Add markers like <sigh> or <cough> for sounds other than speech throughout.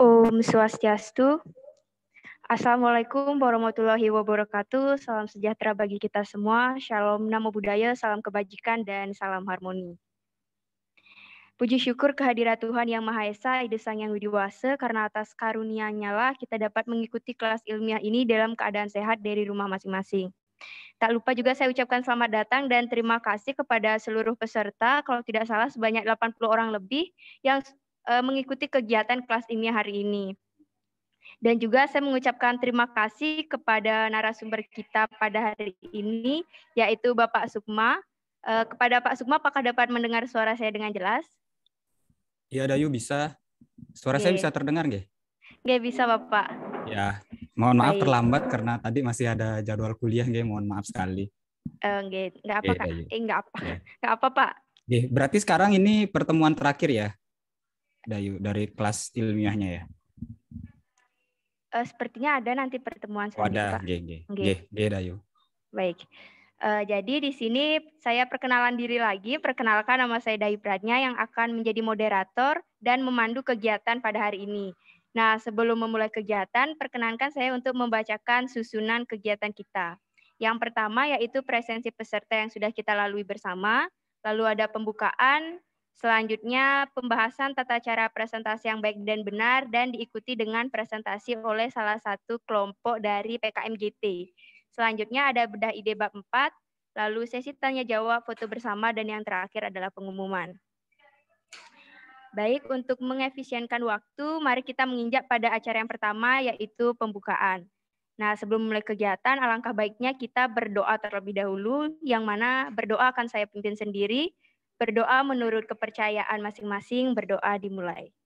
Om Swastiastu. Assalamualaikum warahmatullahi wabarakatuh. Salam sejahtera bagi kita semua. Shalom, namo budaya, salam kebajikan, dan salam harmoni. Puji syukur kehadirat Tuhan Yang Maha Esa, Ide Sang Yang Widiwasa, karena atas karunia-Nya lah kita dapat mengikuti kelas ilmiah ini dalam keadaan sehat dari rumah masing-masing. Tak lupa juga saya ucapkan selamat datang dan terima kasih kepada seluruh peserta, kalau tidak salah sebanyak 80 orang lebih yang Eh, mengikuti kegiatan kelas ini hari ini. Dan juga saya mengucapkan terima kasih kepada narasumber kita pada hari ini, yaitu Bapak Sukma. Eh, kepada Pak Sukma, apakah dapat mendengar suara saya dengan jelas? Ya, Dayu bisa. Suara okay. saya bisa terdengar nggak? Nggak bisa, Bapak. Ya, mohon maaf Ayo. terlambat karena tadi masih ada jadwal kuliah, nggak? Mohon maaf sekali. Uh, eh, nggak, nggak apa, Enggak Eh, apa. Nggak apa, Pak. Oke, berarti sekarang ini pertemuan terakhir ya? Dayu dari kelas ilmiahnya ya? Uh, sepertinya ada nanti pertemuan oh, ada, g, g, g, g, Dayu. Baik. Uh, jadi di sini saya perkenalan diri lagi, perkenalkan nama saya Dayu Pratnya yang akan menjadi moderator dan memandu kegiatan pada hari ini. Nah, sebelum memulai kegiatan, perkenankan saya untuk membacakan susunan kegiatan kita. Yang pertama yaitu presensi peserta yang sudah kita lalui bersama, lalu ada pembukaan, Selanjutnya, pembahasan tata cara presentasi yang baik dan benar dan diikuti dengan presentasi oleh salah satu kelompok dari PKMGT. Selanjutnya ada bedah ide bab 4, lalu sesi tanya jawab, foto bersama, dan yang terakhir adalah pengumuman. Baik, untuk mengefisienkan waktu, mari kita menginjak pada acara yang pertama, yaitu pembukaan. Nah, sebelum mulai kegiatan, alangkah baiknya kita berdoa terlebih dahulu, yang mana berdoa akan saya pimpin sendiri, Berdoa menurut kepercayaan masing-masing, berdoa dimulai.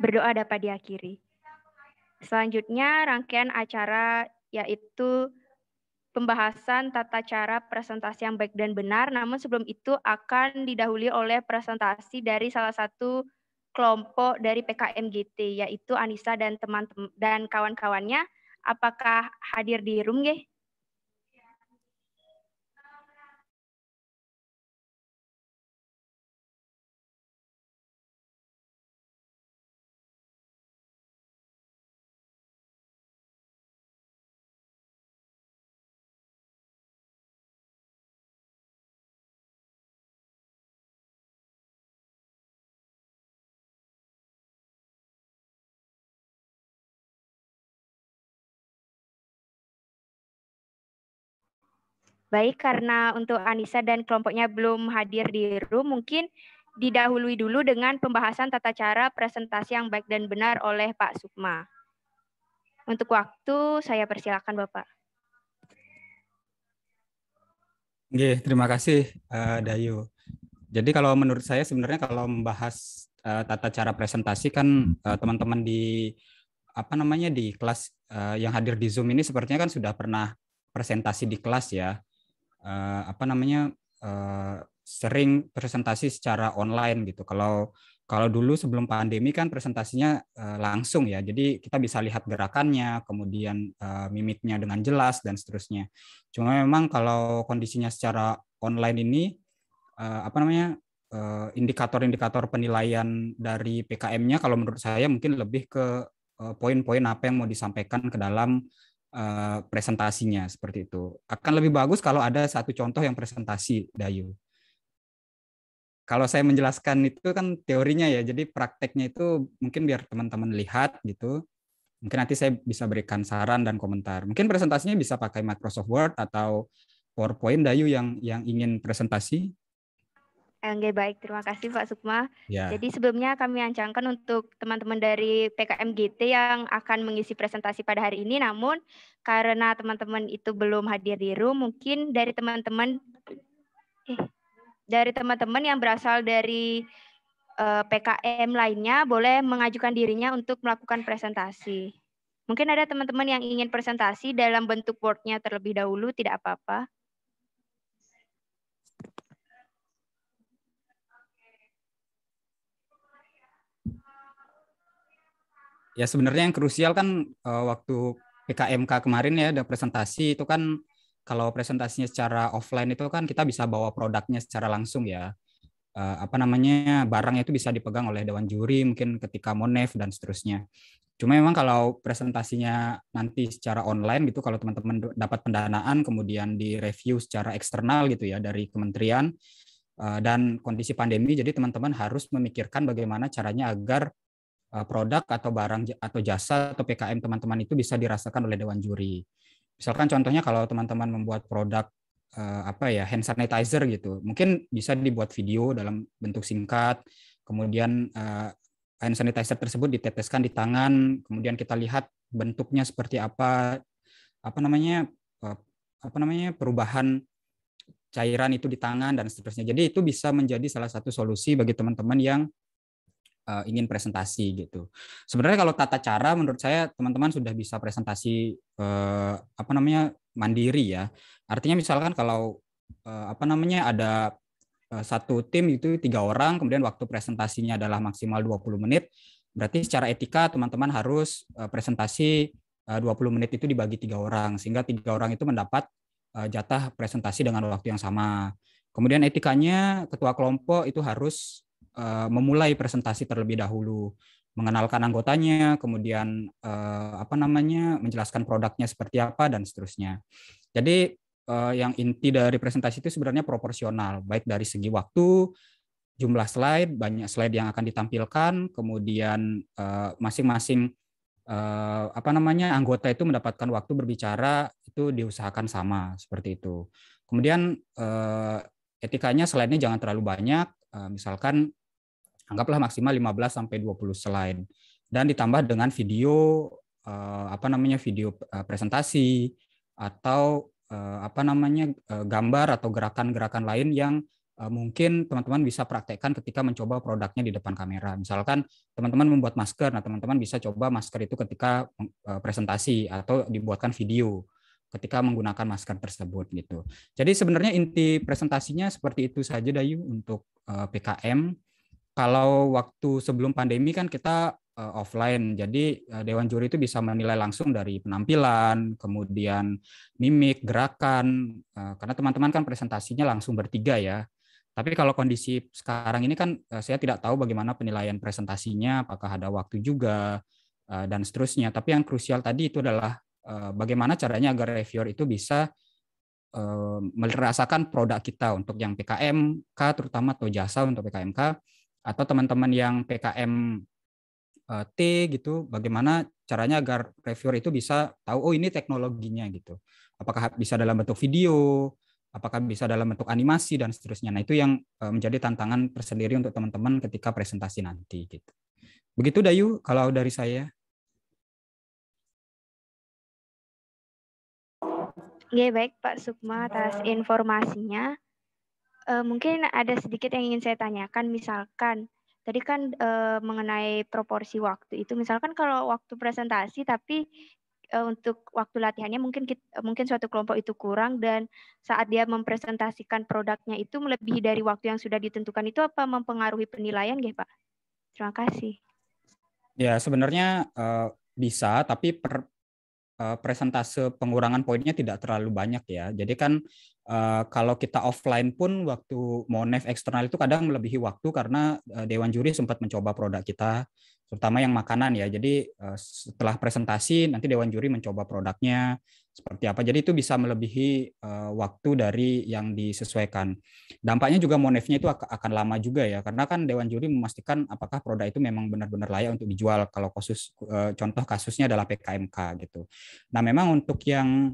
Berdoa dapat diakhiri. Selanjutnya rangkaian acara yaitu pembahasan tata cara presentasi yang baik dan benar, namun sebelum itu akan didahului oleh presentasi dari salah satu kelompok dari PKMGT, yaitu Anissa dan teman-teman dan kawan-kawannya. Apakah hadir di room, gih? Baik, karena untuk Anissa dan kelompoknya belum hadir di room, mungkin didahului dulu dengan pembahasan tata cara presentasi yang baik dan benar oleh Pak Sukma. Untuk waktu, saya persilakan Bapak. Oke, terima kasih eh, Dayu. Jadi kalau menurut saya sebenarnya kalau membahas eh, tata cara presentasi kan eh, teman-teman di apa namanya di kelas yang hadir di Zoom ini sepertinya kan sudah pernah presentasi di kelas ya uh, apa namanya uh, sering presentasi secara online gitu. Kalau kalau dulu sebelum pandemi kan presentasinya uh, langsung ya, jadi kita bisa lihat gerakannya, kemudian uh, mimiknya dengan jelas dan seterusnya. Cuma memang kalau kondisinya secara online ini uh, apa namanya indikator-indikator penilaian dari PKM-nya kalau menurut saya mungkin lebih ke poin-poin apa yang mau disampaikan ke dalam Eh, presentasinya seperti itu. Akan lebih bagus kalau ada satu contoh yang presentasi Dayu. Kalau saya menjelaskan itu kan teorinya ya, jadi prakteknya itu mungkin biar teman-teman lihat gitu. Mungkin nanti saya bisa berikan saran dan komentar. Mungkin presentasinya bisa pakai Microsoft Word atau PowerPoint Dayu yang yang ingin presentasi Oke baik, terima kasih Pak Sukma. Ya. Jadi sebelumnya kami ancangkan untuk teman-teman dari PKMGT yang akan mengisi presentasi pada hari ini, namun karena teman-teman itu belum hadir di room, mungkin dari teman-teman eh, dari teman-teman yang berasal dari eh, PKM lainnya boleh mengajukan dirinya untuk melakukan presentasi. Mungkin ada teman-teman yang ingin presentasi dalam bentuk wordnya terlebih dahulu, tidak apa-apa. ya sebenarnya yang krusial kan uh, waktu PKMK kemarin ya ada presentasi itu kan kalau presentasinya secara offline itu kan kita bisa bawa produknya secara langsung ya. Uh, apa namanya barangnya itu bisa dipegang oleh dewan juri mungkin ketika monef dan seterusnya. Cuma memang kalau presentasinya nanti secara online gitu, kalau teman-teman dapat pendanaan kemudian direview secara eksternal gitu ya dari kementerian eh, dan kondisi pandemi, jadi teman-teman harus memikirkan bagaimana caranya agar Eh, produk atau barang atau jasa atau PKM teman-teman itu bisa dirasakan oleh dewan juri. Misalkan contohnya kalau teman-teman membuat produk eh, apa ya hand sanitizer gitu, mungkin bisa dibuat video dalam bentuk singkat, kemudian eh, hand sanitizer tersebut diteteskan di tangan, kemudian kita lihat bentuknya seperti apa, apa namanya apa namanya perubahan cairan itu di tangan dan seterusnya. Jadi itu bisa menjadi salah satu solusi bagi teman-teman yang uh, ingin presentasi gitu. Sebenarnya kalau tata cara menurut saya teman-teman sudah bisa presentasi uh, apa namanya mandiri ya. Artinya misalkan kalau uh, apa namanya ada uh, satu tim itu tiga orang, kemudian waktu presentasinya adalah maksimal 20 menit, berarti secara etika teman-teman harus uh, presentasi uh, 20 menit itu dibagi tiga orang sehingga tiga orang itu mendapat uh, jatah presentasi dengan waktu yang sama. Kemudian etikanya ketua kelompok itu harus Eh, memulai presentasi terlebih dahulu, mengenalkan anggotanya, kemudian eh, apa namanya menjelaskan produknya seperti apa dan seterusnya. Jadi eh, yang inti dari presentasi itu sebenarnya proporsional, baik dari segi waktu, jumlah slide, banyak slide yang akan ditampilkan, kemudian masing-masing apa namanya anggota itu mendapatkan waktu berbicara itu diusahakan sama seperti itu. Kemudian etikanya etikanya selainnya jangan terlalu banyak, misalkan anggaplah maksimal 15 sampai 20 slide dan ditambah dengan video uh, apa namanya video uh, presentasi atau uh, apa namanya uh, gambar atau gerakan-gerakan lain yang mungkin teman-teman bisa praktekkan ketika mencoba produknya di depan kamera. Misalkan teman-teman membuat masker, nah teman-teman bisa coba masker itu ketika presentasi atau dibuatkan video ketika menggunakan masker tersebut gitu. Jadi sebenarnya inti presentasinya seperti itu saja Dayu untuk uh, PKM kalau waktu sebelum pandemi kan kita uh, offline. Jadi uh, dewan juri itu bisa menilai langsung dari penampilan, kemudian mimik, gerakan. Uh, karena teman-teman kan presentasinya langsung bertiga ya. Tapi kalau kondisi sekarang ini kan uh, saya tidak tahu bagaimana penilaian presentasinya, apakah ada waktu juga uh, dan seterusnya. Tapi yang krusial tadi itu adalah uh, bagaimana caranya agar reviewer itu bisa merasakan produk kita untuk yang PKMK terutama atau jasa untuk PKMK atau teman-teman yang PKM eh, T gitu, bagaimana caranya agar reviewer itu bisa tahu oh ini teknologinya gitu. Apakah bisa dalam bentuk video, apakah bisa dalam bentuk animasi dan seterusnya. Nah, itu yang eh, menjadi tantangan tersendiri untuk teman-teman ketika presentasi nanti gitu. Begitu Dayu kalau dari saya. Ya, baik Pak Sukma atas informasinya uh, mungkin ada sedikit yang ingin saya tanyakan. Misalkan tadi kan uh, mengenai proporsi waktu itu. Misalkan kalau waktu presentasi tapi uh, untuk waktu latihannya mungkin kita, mungkin suatu kelompok itu kurang dan saat dia mempresentasikan produknya itu melebihi dari waktu yang sudah ditentukan itu apa mempengaruhi penilaian ya Pak? Terima kasih. Ya sebenarnya uh, bisa tapi per, presentase pengurangan poinnya tidak terlalu banyak ya. Jadi kan Eh, kalau kita offline pun waktu monef eksternal itu kadang melebihi waktu karena uh, dewan juri sempat mencoba produk kita terutama yang makanan ya. Jadi uh, setelah presentasi nanti dewan juri mencoba produknya seperti apa. Jadi itu bisa melebihi uh, waktu dari yang disesuaikan. Dampaknya juga monefnya itu akan lama juga ya karena kan dewan juri memastikan apakah produk itu memang benar-benar layak untuk dijual kalau kasus uh, contoh kasusnya adalah PKMK gitu. Nah, memang untuk yang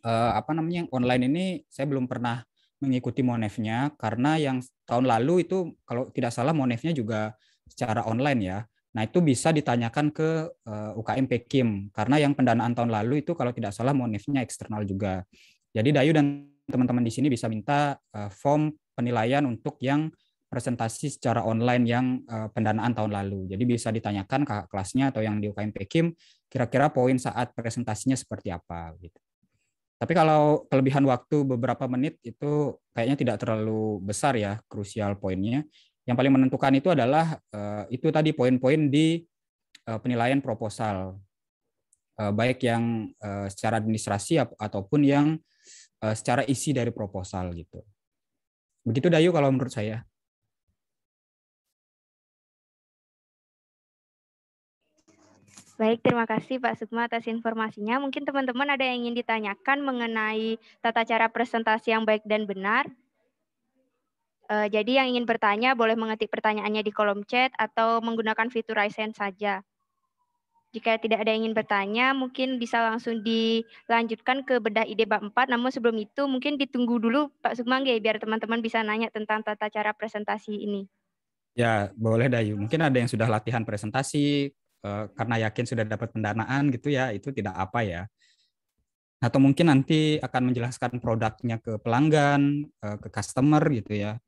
uh, apa namanya yang online ini saya belum pernah mengikuti monef karena yang tahun lalu itu kalau tidak salah monef juga secara online ya. Nah, itu bisa ditanyakan ke uh, eh, UKM Pekim karena yang pendanaan tahun lalu itu kalau tidak salah monef eksternal juga. Jadi Dayu dan teman-teman di sini bisa minta uh, form penilaian untuk yang presentasi secara online yang uh, pendanaan tahun lalu. Jadi bisa ditanyakan kakak kelasnya atau yang di UKM Pekim kira-kira poin saat presentasinya seperti apa gitu. Tapi kalau kelebihan waktu beberapa menit itu kayaknya tidak terlalu besar ya krusial poinnya. Yang paling menentukan itu adalah eh, itu tadi poin-poin di eh, penilaian proposal. Eh, baik yang secara administrasi ataupun yang secara isi dari proposal gitu. Begitu Dayu kalau menurut saya. Baik, terima kasih Pak Sukma atas informasinya. Mungkin teman-teman ada yang ingin ditanyakan mengenai tata cara presentasi yang baik dan benar. Eh, jadi yang ingin bertanya boleh mengetik pertanyaannya di kolom chat atau menggunakan fitur raise hand saja. Jika tidak ada yang ingin bertanya, mungkin bisa langsung dilanjutkan ke bedah ide bab 4. Namun sebelum itu mungkin ditunggu dulu Pak Sukma ya biar teman-teman bisa nanya tentang tata cara presentasi ini. Ya, boleh Dayu. Mungkin ada yang sudah latihan presentasi, Eh, karena yakin sudah dapat pendanaan gitu ya itu tidak apa ya atau mungkin nanti akan menjelaskan produknya ke pelanggan, eh, ke customer gitu ya.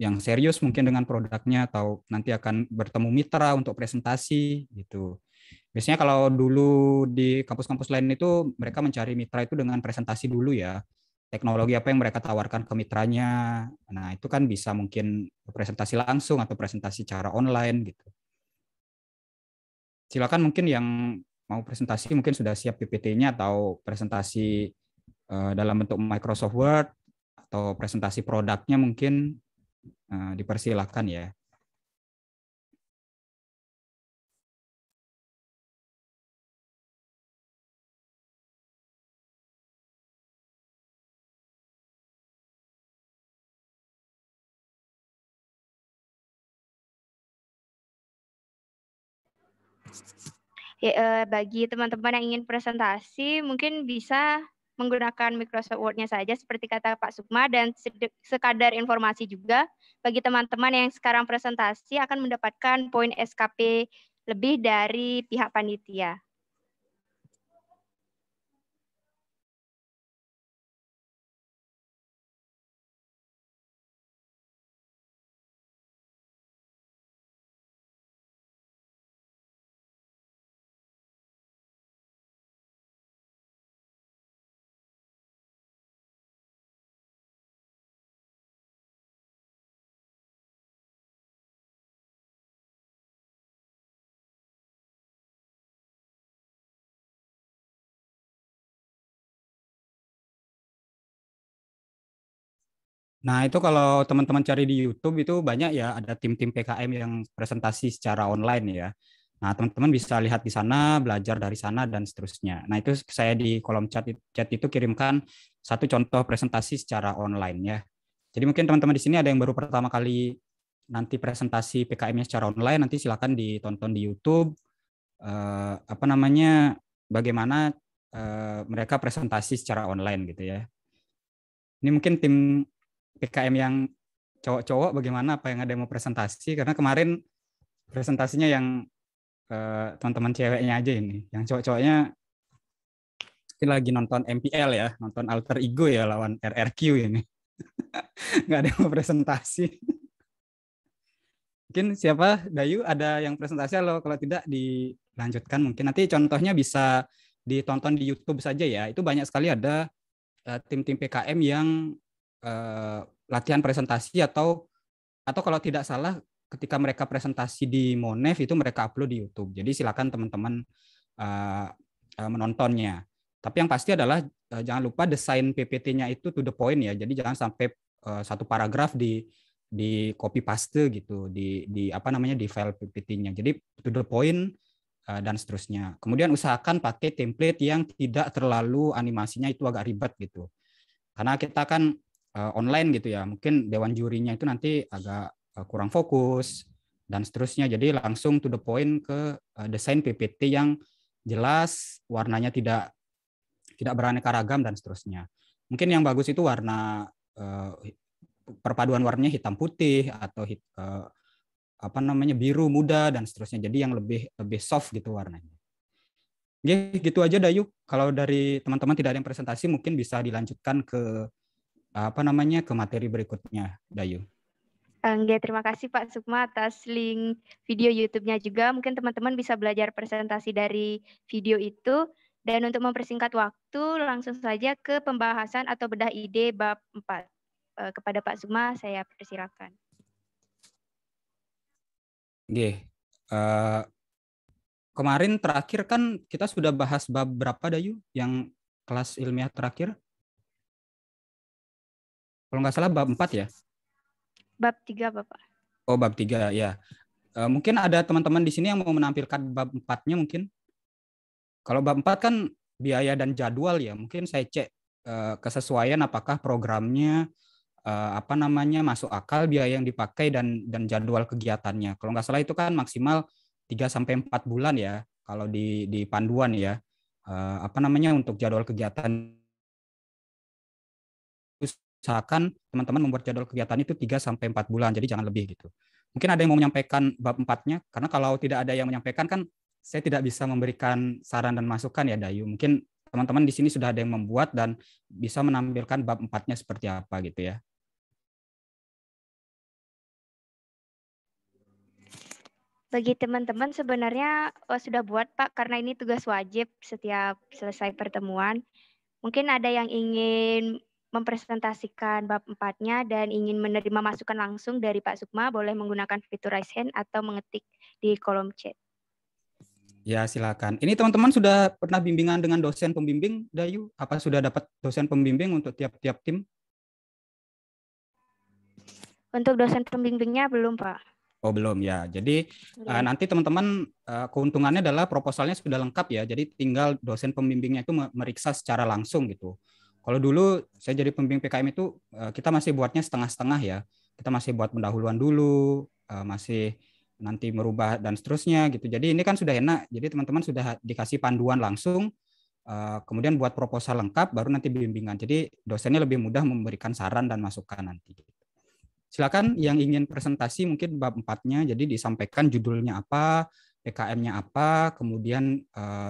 Yang serius mungkin dengan produknya atau nanti akan bertemu mitra untuk presentasi gitu. Biasanya kalau dulu di kampus-kampus lain itu mereka mencari mitra itu dengan presentasi dulu ya. Teknologi apa yang mereka tawarkan ke mitranya. Nah, itu kan bisa mungkin presentasi langsung atau presentasi cara online gitu silakan mungkin yang mau presentasi mungkin sudah siap PPT-nya atau presentasi eh, dalam bentuk Microsoft Word atau presentasi produknya mungkin uh, eh, dipersilahkan ya. Ya, eh, bagi teman-teman yang ingin presentasi, mungkin bisa menggunakan Microsoft Word-nya saja seperti kata Pak Sukma dan sekadar informasi juga bagi teman-teman yang sekarang presentasi akan mendapatkan poin SKP lebih dari pihak panitia. Nah, itu kalau teman-teman cari di YouTube itu banyak ya ada tim-tim PKM yang presentasi secara online ya. Nah, teman-teman bisa lihat di sana, belajar dari sana dan seterusnya. Nah, itu saya di kolom chat chat itu kirimkan satu contoh presentasi secara online ya. Jadi mungkin teman-teman di sini ada yang baru pertama kali nanti presentasi PKM-nya secara online nanti silakan ditonton di YouTube eh, apa namanya bagaimana eh, mereka presentasi secara online gitu ya. Ini mungkin tim PKM yang cowok-cowok bagaimana apa yang ada yang mau presentasi karena kemarin presentasinya yang eh, teman-teman ceweknya aja ini yang cowok-cowoknya ini lagi nonton MPL ya nonton alter ego ya lawan RRQ ini <laughs> nggak ada yang mau presentasi mungkin siapa Dayu ada yang presentasi lo kalau tidak dilanjutkan mungkin nanti contohnya bisa ditonton di YouTube saja ya itu banyak sekali ada eh, tim-tim PKM yang Eh, latihan presentasi atau atau kalau tidak salah ketika mereka presentasi di Monev itu mereka upload di YouTube. Jadi silakan teman-teman uh, uh, menontonnya. Tapi yang pasti adalah uh, jangan lupa desain PPT-nya itu to the point ya. Jadi jangan sampai uh, satu paragraf di di copy paste gitu di di apa namanya di file PPT-nya. Jadi to the point dan seterusnya. Kemudian usahakan pakai template yang tidak terlalu animasinya itu agak ribet gitu. Karena kita kan uh, online gitu ya mungkin dewan jurinya itu nanti agak uh, kurang fokus dan seterusnya jadi langsung to the point ke uh, desain PPT yang jelas warnanya tidak tidak beraneka ragam dan seterusnya mungkin yang bagus itu warna uh, perpaduan warnanya hitam putih atau hit, uh, apa namanya biru muda dan seterusnya jadi yang lebih lebih soft gitu warnanya gitu aja Dayu. Kalau dari teman-teman tidak ada yang presentasi, mungkin bisa dilanjutkan ke apa namanya ke materi berikutnya, Dayu. Enggak, terima kasih Pak Sukma atas link video YouTube-nya juga. Mungkin teman-teman bisa belajar presentasi dari video itu. Dan untuk mempersingkat waktu, langsung saja ke pembahasan atau bedah ide bab 4. Eh, kepada Pak Sukma, saya persilakan. Oke. Uh, kemarin terakhir kan kita sudah bahas bab berapa, Dayu? Yang kelas ilmiah terakhir? Kalau nggak salah bab 4 ya? Bab 3, Bapak. Oh, bab 3 ya. E, mungkin ada teman-teman di sini yang mau menampilkan bab 4-nya mungkin. Kalau bab 4 kan biaya dan jadwal ya. Mungkin saya cek e, kesesuaian apakah programnya e, apa namanya masuk akal biaya yang dipakai dan dan jadwal kegiatannya. Kalau nggak salah itu kan maksimal 3 sampai 4 bulan ya kalau di di panduan ya. Uh, apa namanya untuk jadwal kegiatan usahakan teman-teman membuat jadwal kegiatan itu 3 sampai 4 bulan. Jadi jangan lebih gitu. Mungkin ada yang mau menyampaikan bab empatnya karena kalau tidak ada yang menyampaikan kan saya tidak bisa memberikan saran dan masukan ya Dayu. Mungkin teman-teman di sini sudah ada yang membuat dan bisa menampilkan bab empatnya seperti apa gitu ya. bagi teman-teman sebenarnya oh, sudah buat Pak karena ini tugas wajib setiap selesai pertemuan. Mungkin ada yang ingin mempresentasikan bab empatnya dan ingin menerima masukan langsung dari Pak Sukma, boleh menggunakan fitur raise hand atau mengetik di kolom chat. Ya, silakan. Ini teman-teman sudah pernah bimbingan dengan dosen pembimbing, Dayu? Apa sudah dapat dosen pembimbing untuk tiap-tiap tim? Untuk dosen pembimbingnya belum, Pak. Oh, belum ya. Jadi ya. nanti teman-teman eh, keuntungannya adalah proposalnya sudah lengkap ya. Jadi tinggal dosen pembimbingnya itu meriksa secara langsung gitu. Kalau dulu saya jadi pembimbing PKM itu eh, kita masih buatnya setengah-setengah ya. Kita masih buat pendahuluan dulu, eh, masih nanti merubah dan seterusnya gitu. Jadi ini kan sudah enak. Jadi teman-teman sudah dikasih panduan langsung eh, kemudian buat proposal lengkap baru nanti bimbingan. Jadi dosennya lebih mudah memberikan saran dan masukan nanti Silakan yang ingin presentasi mungkin bab empatnya jadi disampaikan judulnya apa, PKM-nya apa, kemudian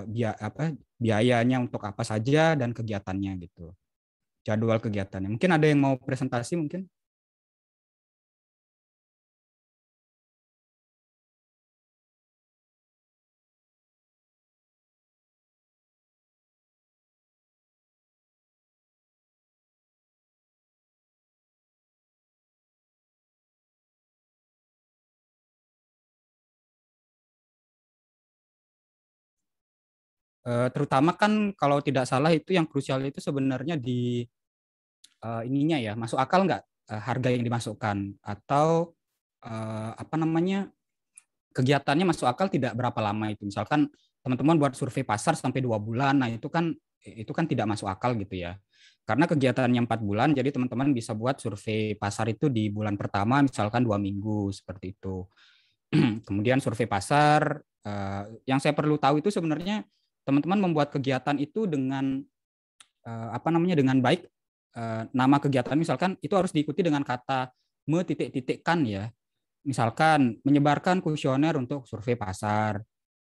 biaya apa biayanya untuk apa saja dan kegiatannya gitu jadwal kegiatannya. Mungkin ada yang mau presentasi mungkin? Eh, terutama kan kalau tidak salah itu yang krusial itu sebenarnya di uh, ininya ya masuk akal nggak uh, harga yang dimasukkan atau uh, apa namanya kegiatannya masuk akal tidak berapa lama itu misalkan teman-teman buat survei pasar sampai dua bulan nah itu kan itu kan tidak masuk akal gitu ya karena kegiatannya empat bulan jadi teman-teman bisa buat survei pasar itu di bulan pertama misalkan dua minggu seperti itu <clears throat> kemudian survei pasar uh, yang saya perlu tahu itu sebenarnya teman-teman membuat kegiatan itu dengan apa namanya dengan baik Eh, nama kegiatan misalkan itu harus diikuti dengan kata me titik titikkan ya. Misalkan menyebarkan kuesioner untuk survei pasar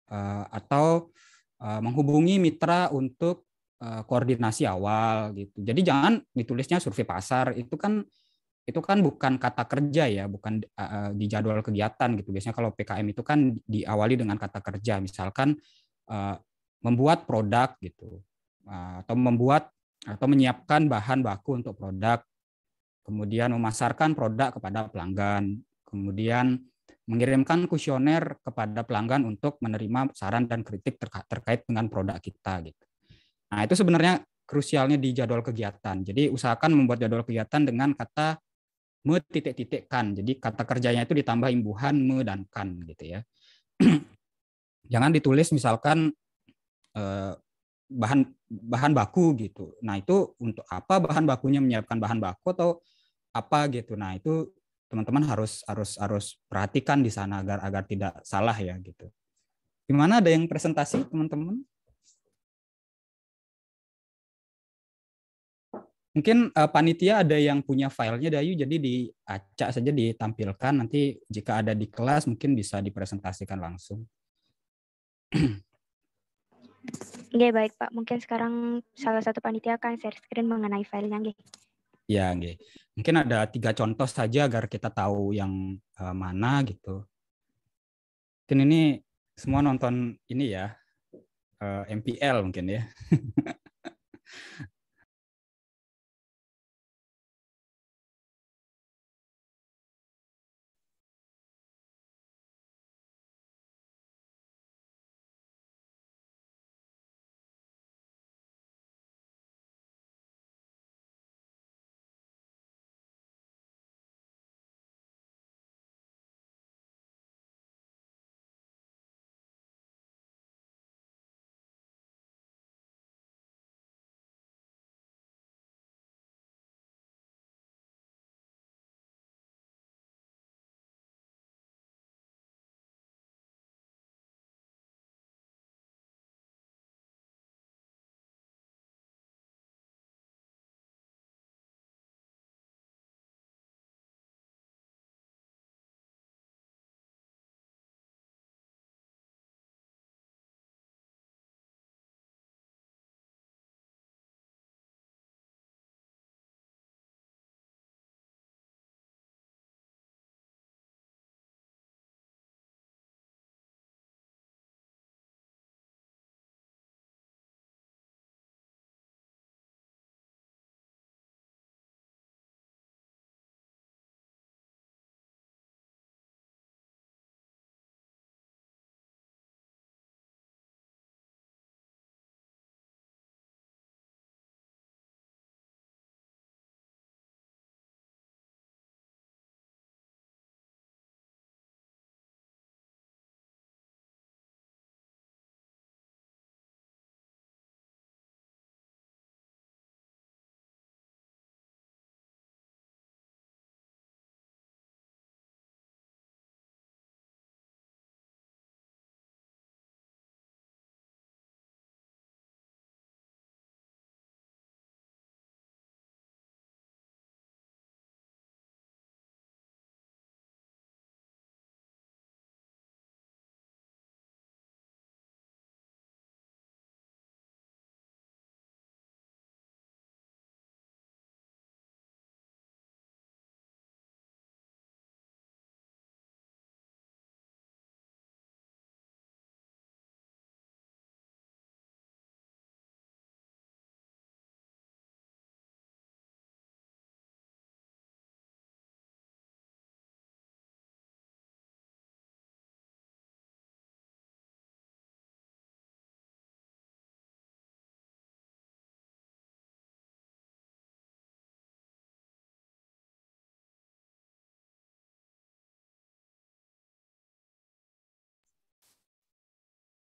eh, atau eh, menghubungi mitra untuk koordinasi awal gitu. Jadi jangan ditulisnya survei pasar itu kan itu kan bukan kata kerja ya, bukan dijadwal di jadwal kegiatan gitu. Biasanya kalau PKM itu kan diawali dengan kata kerja, misalkan membuat produk gitu, atau membuat atau menyiapkan bahan baku untuk produk, kemudian memasarkan produk kepada pelanggan, kemudian mengirimkan kuesioner kepada pelanggan untuk menerima saran dan kritik terkait dengan produk kita gitu. Nah, itu sebenarnya krusialnya di jadwal kegiatan. Jadi usahakan membuat jadwal kegiatan dengan kata me titik-titikkan. Jadi kata kerjanya itu ditambah imbuhan me dan kan gitu ya. <clears throat> Jangan ditulis misalkan eh, bahan bahan baku gitu. Nah itu untuk apa bahan bakunya menyiapkan bahan baku atau apa gitu. Nah itu teman-teman harus harus harus perhatikan di sana agar agar tidak salah ya gitu. Gimana ada yang presentasi teman-teman? Mungkin uh, panitia ada yang punya filenya Dayu, jadi diacak saja ditampilkan. Nanti jika ada di kelas mungkin bisa dipresentasikan langsung. <clears throat> Nggih, baik Pak. Mungkin sekarang salah satu panitia akan share screen mengenai filenya, nggih. Ya, nggih. Mungkin ada tiga contoh saja agar kita tahu yang uh, mana gitu. Mungkin ini semua nonton ini ya, uh, eh, MPL mungkin ya. <laughs>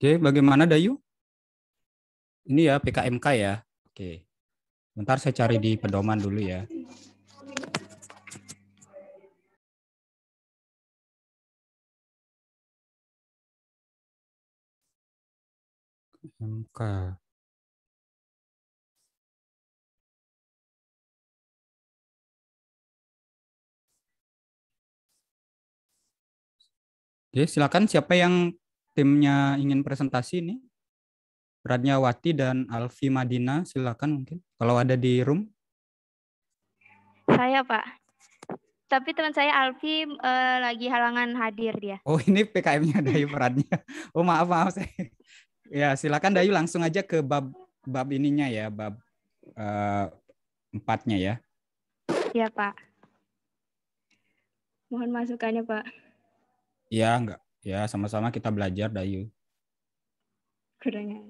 Oke, bagaimana Dayu? Ini ya PKMK ya. Oke. Bentar saya cari di pedoman dulu ya. MK. Oke, silakan siapa yang timnya ingin presentasi nih, Radnya Wati dan Alfi Madina, silakan mungkin kalau ada di room. Saya Pak. Tapi teman saya Alfi eh, lagi halangan hadir dia. Oh ini PKM-nya Dayu Beratnya. Oh maaf maaf saya. <laughs> Ya silakan Dayu langsung aja ke bab bab ininya ya bab eh, empatnya ya. Iya Pak. Mohon masukannya Pak. Ya enggak ya sama-sama kita belajar Dayu. Kurangnya.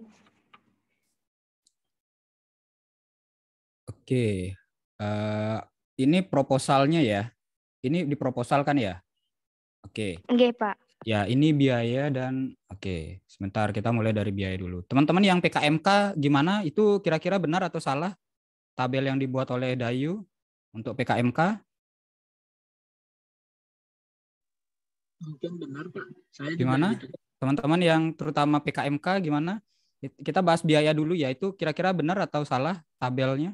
Oke, uh, ini proposalnya ya. Ini di proposal kan ya? Oke. okay, Pak. Ya, ini biaya dan oke. Sebentar kita mulai dari biaya dulu. Teman-teman yang PKMK gimana? Itu kira-kira benar atau salah tabel yang dibuat oleh Dayu untuk PKMK? Mungkin benar Pak. Saya gimana? Gitu. Teman-teman yang terutama PKMK gimana? Kita bahas biaya dulu ya. Itu kira-kira benar atau salah tabelnya?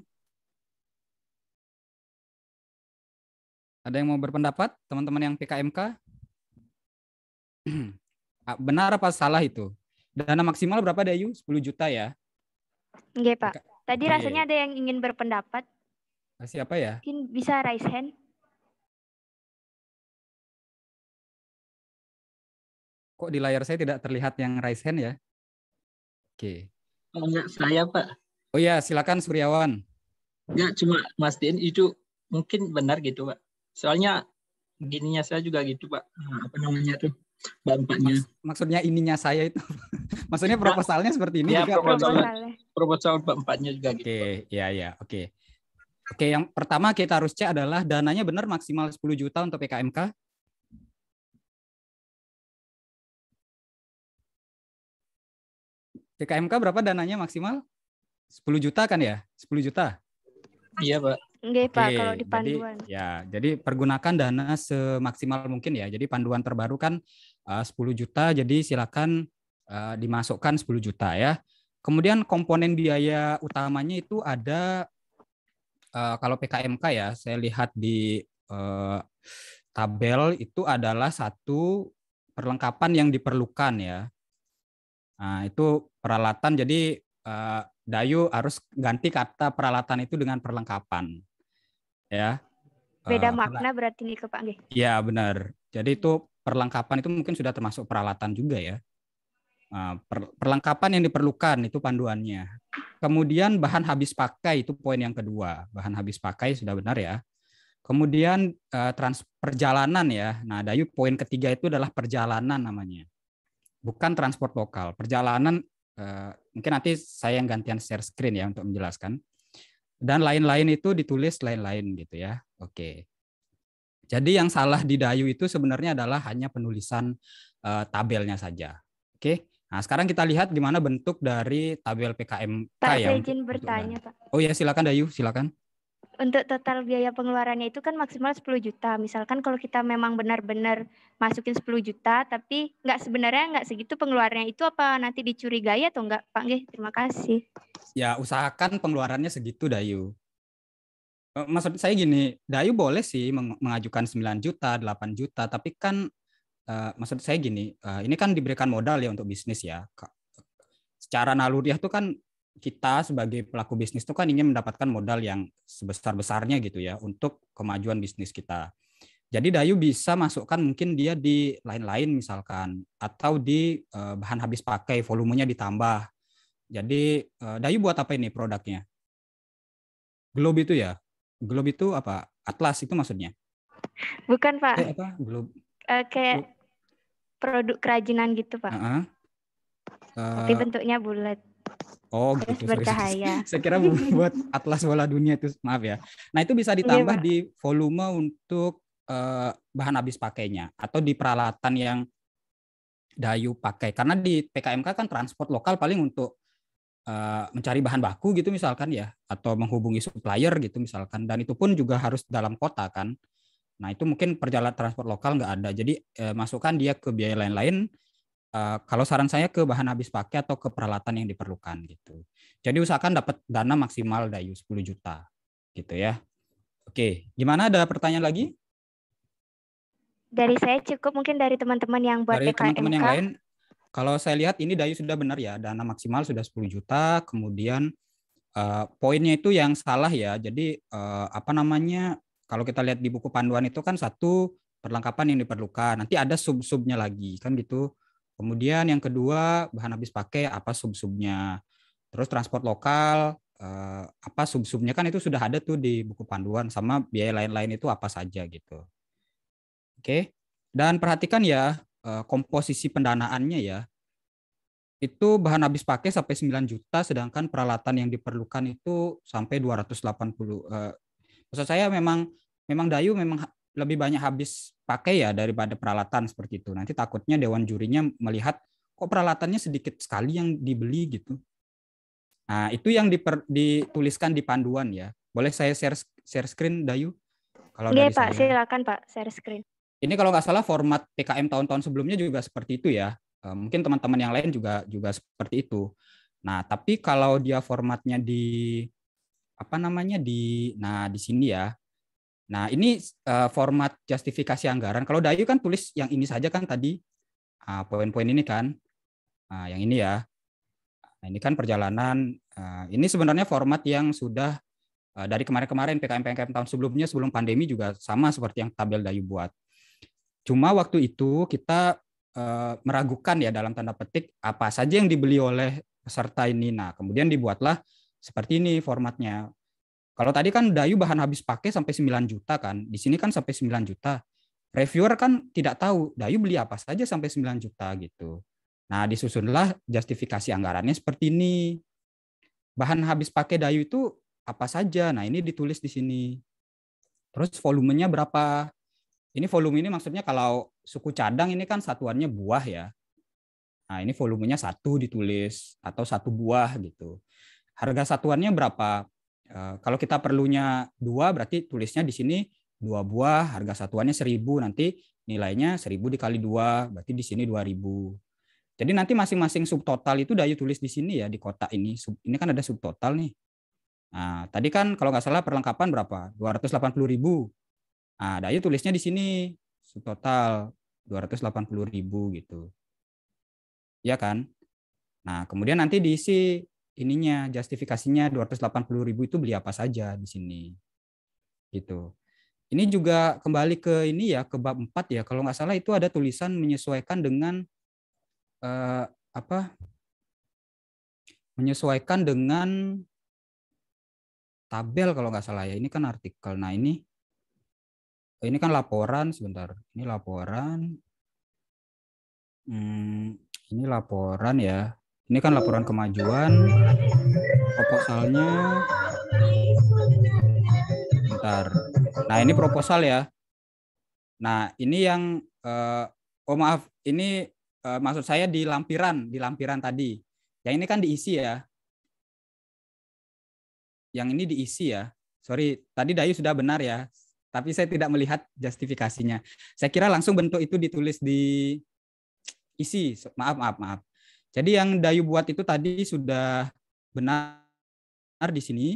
Ada yang mau berpendapat? Teman-teman yang PKMK? <clears throat> Ah, benar apa salah itu? Dana maksimal berapa Dayu? 10 juta ya? Enggak Pak. Tadi rasanya ada yang ingin berpendapat. Siapa ya? Mungkin bisa raise hand. Kok di layar saya tidak terlihat yang raise hand ya? Oke. Okay. Enggak saya Pak. Oh ya, silakan Suryawan. Ya cuma Mas Din itu mungkin benar gitu Pak. Soalnya gininya saya juga gitu Pak. Nah, apa namanya tuh? Bapaknya. Maks maksudnya ininya saya itu. <laughs> maksudnya ya. proposalnya seperti ini ya, juga proposal, proposal bapaknya juga gitu. Oke, ya ya, oke. Okay. Oke, yang pertama kita harus cek adalah dananya benar maksimal 10 juta untuk PKMK. PKMK berapa dananya maksimal? 10 juta kan ya? 10 juta. Iya, Pak. Enggak, Pak, kalau di panduan. Jadi, ya, jadi pergunakan dana semaksimal mungkin ya. Jadi panduan terbaru kan eh, uh, 10 juta, jadi silakan uh, dimasukkan 10 juta ya. Kemudian komponen biaya utamanya itu ada uh, kalau PKMK ya, saya lihat di uh, tabel itu adalah satu perlengkapan yang diperlukan ya. Nah, itu peralatan jadi eh, Dayu harus ganti kata peralatan itu dengan perlengkapan. Ya. Beda uh, makna berarti ini ke Pak Iya, benar. Jadi itu perlengkapan itu mungkin sudah termasuk peralatan juga ya. Nah, per, perlengkapan yang diperlukan itu panduannya. Kemudian bahan habis pakai itu poin yang kedua. Bahan habis pakai sudah benar ya. Kemudian eh, trans perjalanan ya. Nah, Dayu poin ketiga itu adalah perjalanan namanya bukan transport lokal. Perjalanan eh, mungkin nanti saya yang gantian share screen ya untuk menjelaskan. Dan lain-lain itu ditulis lain-lain gitu ya. Oke. Jadi yang salah di Dayu itu sebenarnya adalah hanya penulisan eh, tabelnya saja. Oke. Nah, sekarang kita lihat gimana bentuk dari tabel PKM. Pak, ya Saya izin bertanya, Pak. Oh ya, silakan Dayu, silakan untuk total biaya pengeluarannya itu kan maksimal 10 juta. Misalkan kalau kita memang benar-benar masukin 10 juta, tapi nggak sebenarnya nggak segitu pengeluarannya itu apa nanti dicurigai atau nggak, Pak? Nggih, terima kasih. Ya, usahakan pengeluarannya segitu, Dayu. Eh, maksud saya gini, Dayu boleh sih mengajukan 9 juta, 8 juta, tapi kan uh, maksud saya gini, uh, ini kan diberikan modal ya untuk bisnis ya. Secara naluriah itu kan kita sebagai pelaku bisnis itu kan ingin mendapatkan modal yang sebesar-besarnya gitu ya untuk kemajuan bisnis kita. Jadi Dayu bisa masukkan mungkin dia di lain-lain misalkan atau di eh, bahan habis pakai volumenya ditambah. Jadi eh, Dayu buat apa ini produknya? Globe itu ya? Globe itu apa? Atlas itu maksudnya? Bukan Pak. Eh, apa? Globe. Uh, kayak Globe. produk kerajinan gitu Pak. Uh -huh. uh, Tapi bentuknya bulat. Oh, terus gitu. bercahaya. <laughs> Saya kira <laughs> buat atlas bola dunia itu maaf ya. Nah, itu bisa iya, ditambah ya, di volume untuk uh, bahan habis pakainya atau di peralatan yang Dayu pakai. Karena di PKMK kan transport lokal paling untuk uh, mencari bahan baku gitu misalkan ya atau menghubungi supplier gitu misalkan dan itu pun juga harus dalam kota kan. Nah, itu mungkin perjalanan transport lokal nggak ada. Jadi eh, masukkan dia ke biaya lain-lain Eh, kalau saran saya ke bahan habis pakai atau ke peralatan yang diperlukan gitu. Jadi usahakan dapat dana maksimal dayu 10 juta gitu ya. Oke, gimana ada pertanyaan lagi? Dari saya cukup mungkin dari teman-teman yang buat dari teman-teman yang lain. Kalau saya lihat ini dayu sudah benar ya, dana maksimal sudah 10 juta, kemudian uh, poinnya itu yang salah ya. Jadi uh, apa namanya? Kalau kita lihat di buku panduan itu kan satu perlengkapan yang diperlukan. Nanti ada sub-subnya lagi kan gitu Kemudian yang kedua, bahan habis pakai apa sub-subnya. Terus transport lokal, eh, apa sub-subnya kan itu sudah ada tuh di buku panduan sama biaya lain-lain itu apa saja gitu. Oke. Dan perhatikan ya eh, komposisi pendanaannya ya. Itu bahan habis pakai sampai 9 juta sedangkan peralatan yang diperlukan itu sampai 280 eh, maksud saya memang memang Dayu memang lebih banyak habis pakai ya daripada peralatan seperti itu. Nanti takutnya dewan jurinya melihat kok peralatannya sedikit sekali yang dibeli gitu. Nah, itu yang diper, dituliskan di panduan ya. Boleh saya share share screen Dayu? Kalau Iya, Pak, saya. silakan Pak, share screen. Ini kalau nggak salah format PKM tahun-tahun sebelumnya juga seperti itu ya. Eh, mungkin teman-teman yang lain juga juga seperti itu. Nah, tapi kalau dia formatnya di apa namanya di nah di sini ya Nah, ini uh, format justifikasi anggaran. Kalau Dayu kan tulis yang ini saja kan tadi uh, poin-poin ini kan. Uh, yang ini ya. Nah, ini kan perjalanan uh, ini sebenarnya format yang sudah uh, dari kemarin-kemarin PKM-PKM tahun sebelumnya sebelum pandemi juga sama seperti yang tabel Dayu buat. Cuma waktu itu kita uh, meragukan ya dalam tanda petik apa saja yang dibeli oleh peserta ini. Nah, kemudian dibuatlah seperti ini formatnya kalau tadi kan Dayu bahan habis pakai sampai 9 juta kan. Di sini kan sampai 9 juta. Reviewer kan tidak tahu Dayu beli apa saja sampai 9 juta gitu. Nah, disusunlah justifikasi anggarannya seperti ini. Bahan habis pakai Dayu itu apa saja? Nah, ini ditulis di sini. Terus volumenya berapa? Ini volume ini maksudnya kalau suku cadang ini kan satuannya buah ya. Nah, ini volumenya satu ditulis atau satu buah gitu. Harga satuannya berapa? Eh, kalau kita perlunya dua, berarti tulisnya di sini dua buah, harga satuannya seribu, nanti nilainya seribu dikali dua, berarti di sini dua ribu. Jadi nanti masing-masing subtotal itu Dayu tulis di sini ya di kotak ini. Ini kan ada subtotal nih. Nah, tadi kan kalau nggak salah perlengkapan berapa? dua ratus delapan 280.000. Nah, Dayu tulisnya di sini subtotal ribu gitu. ya kan? Nah, kemudian nanti diisi ininya justifikasinya 280.000 itu beli apa saja di sini gitu ini juga kembali ke ini ya ke bab 4 ya kalau nggak salah itu ada tulisan menyesuaikan dengan eh, apa menyesuaikan dengan tabel kalau nggak salah ya ini kan artikel nah ini ini kan laporan sebentar ini laporan hmm, ini laporan ya ini kan laporan kemajuan, proposalnya. Bentar. Nah, ini proposal ya. Nah, ini yang eh, oh maaf, ini eh, maksud saya di lampiran, di lampiran tadi. Yang ini kan diisi ya. Yang ini diisi ya. Sorry, tadi Dayu sudah benar ya. Tapi saya tidak melihat justifikasinya. Saya kira langsung bentuk itu ditulis di isi. Maaf, maaf, maaf. Jadi yang Dayu buat itu tadi sudah benar di sini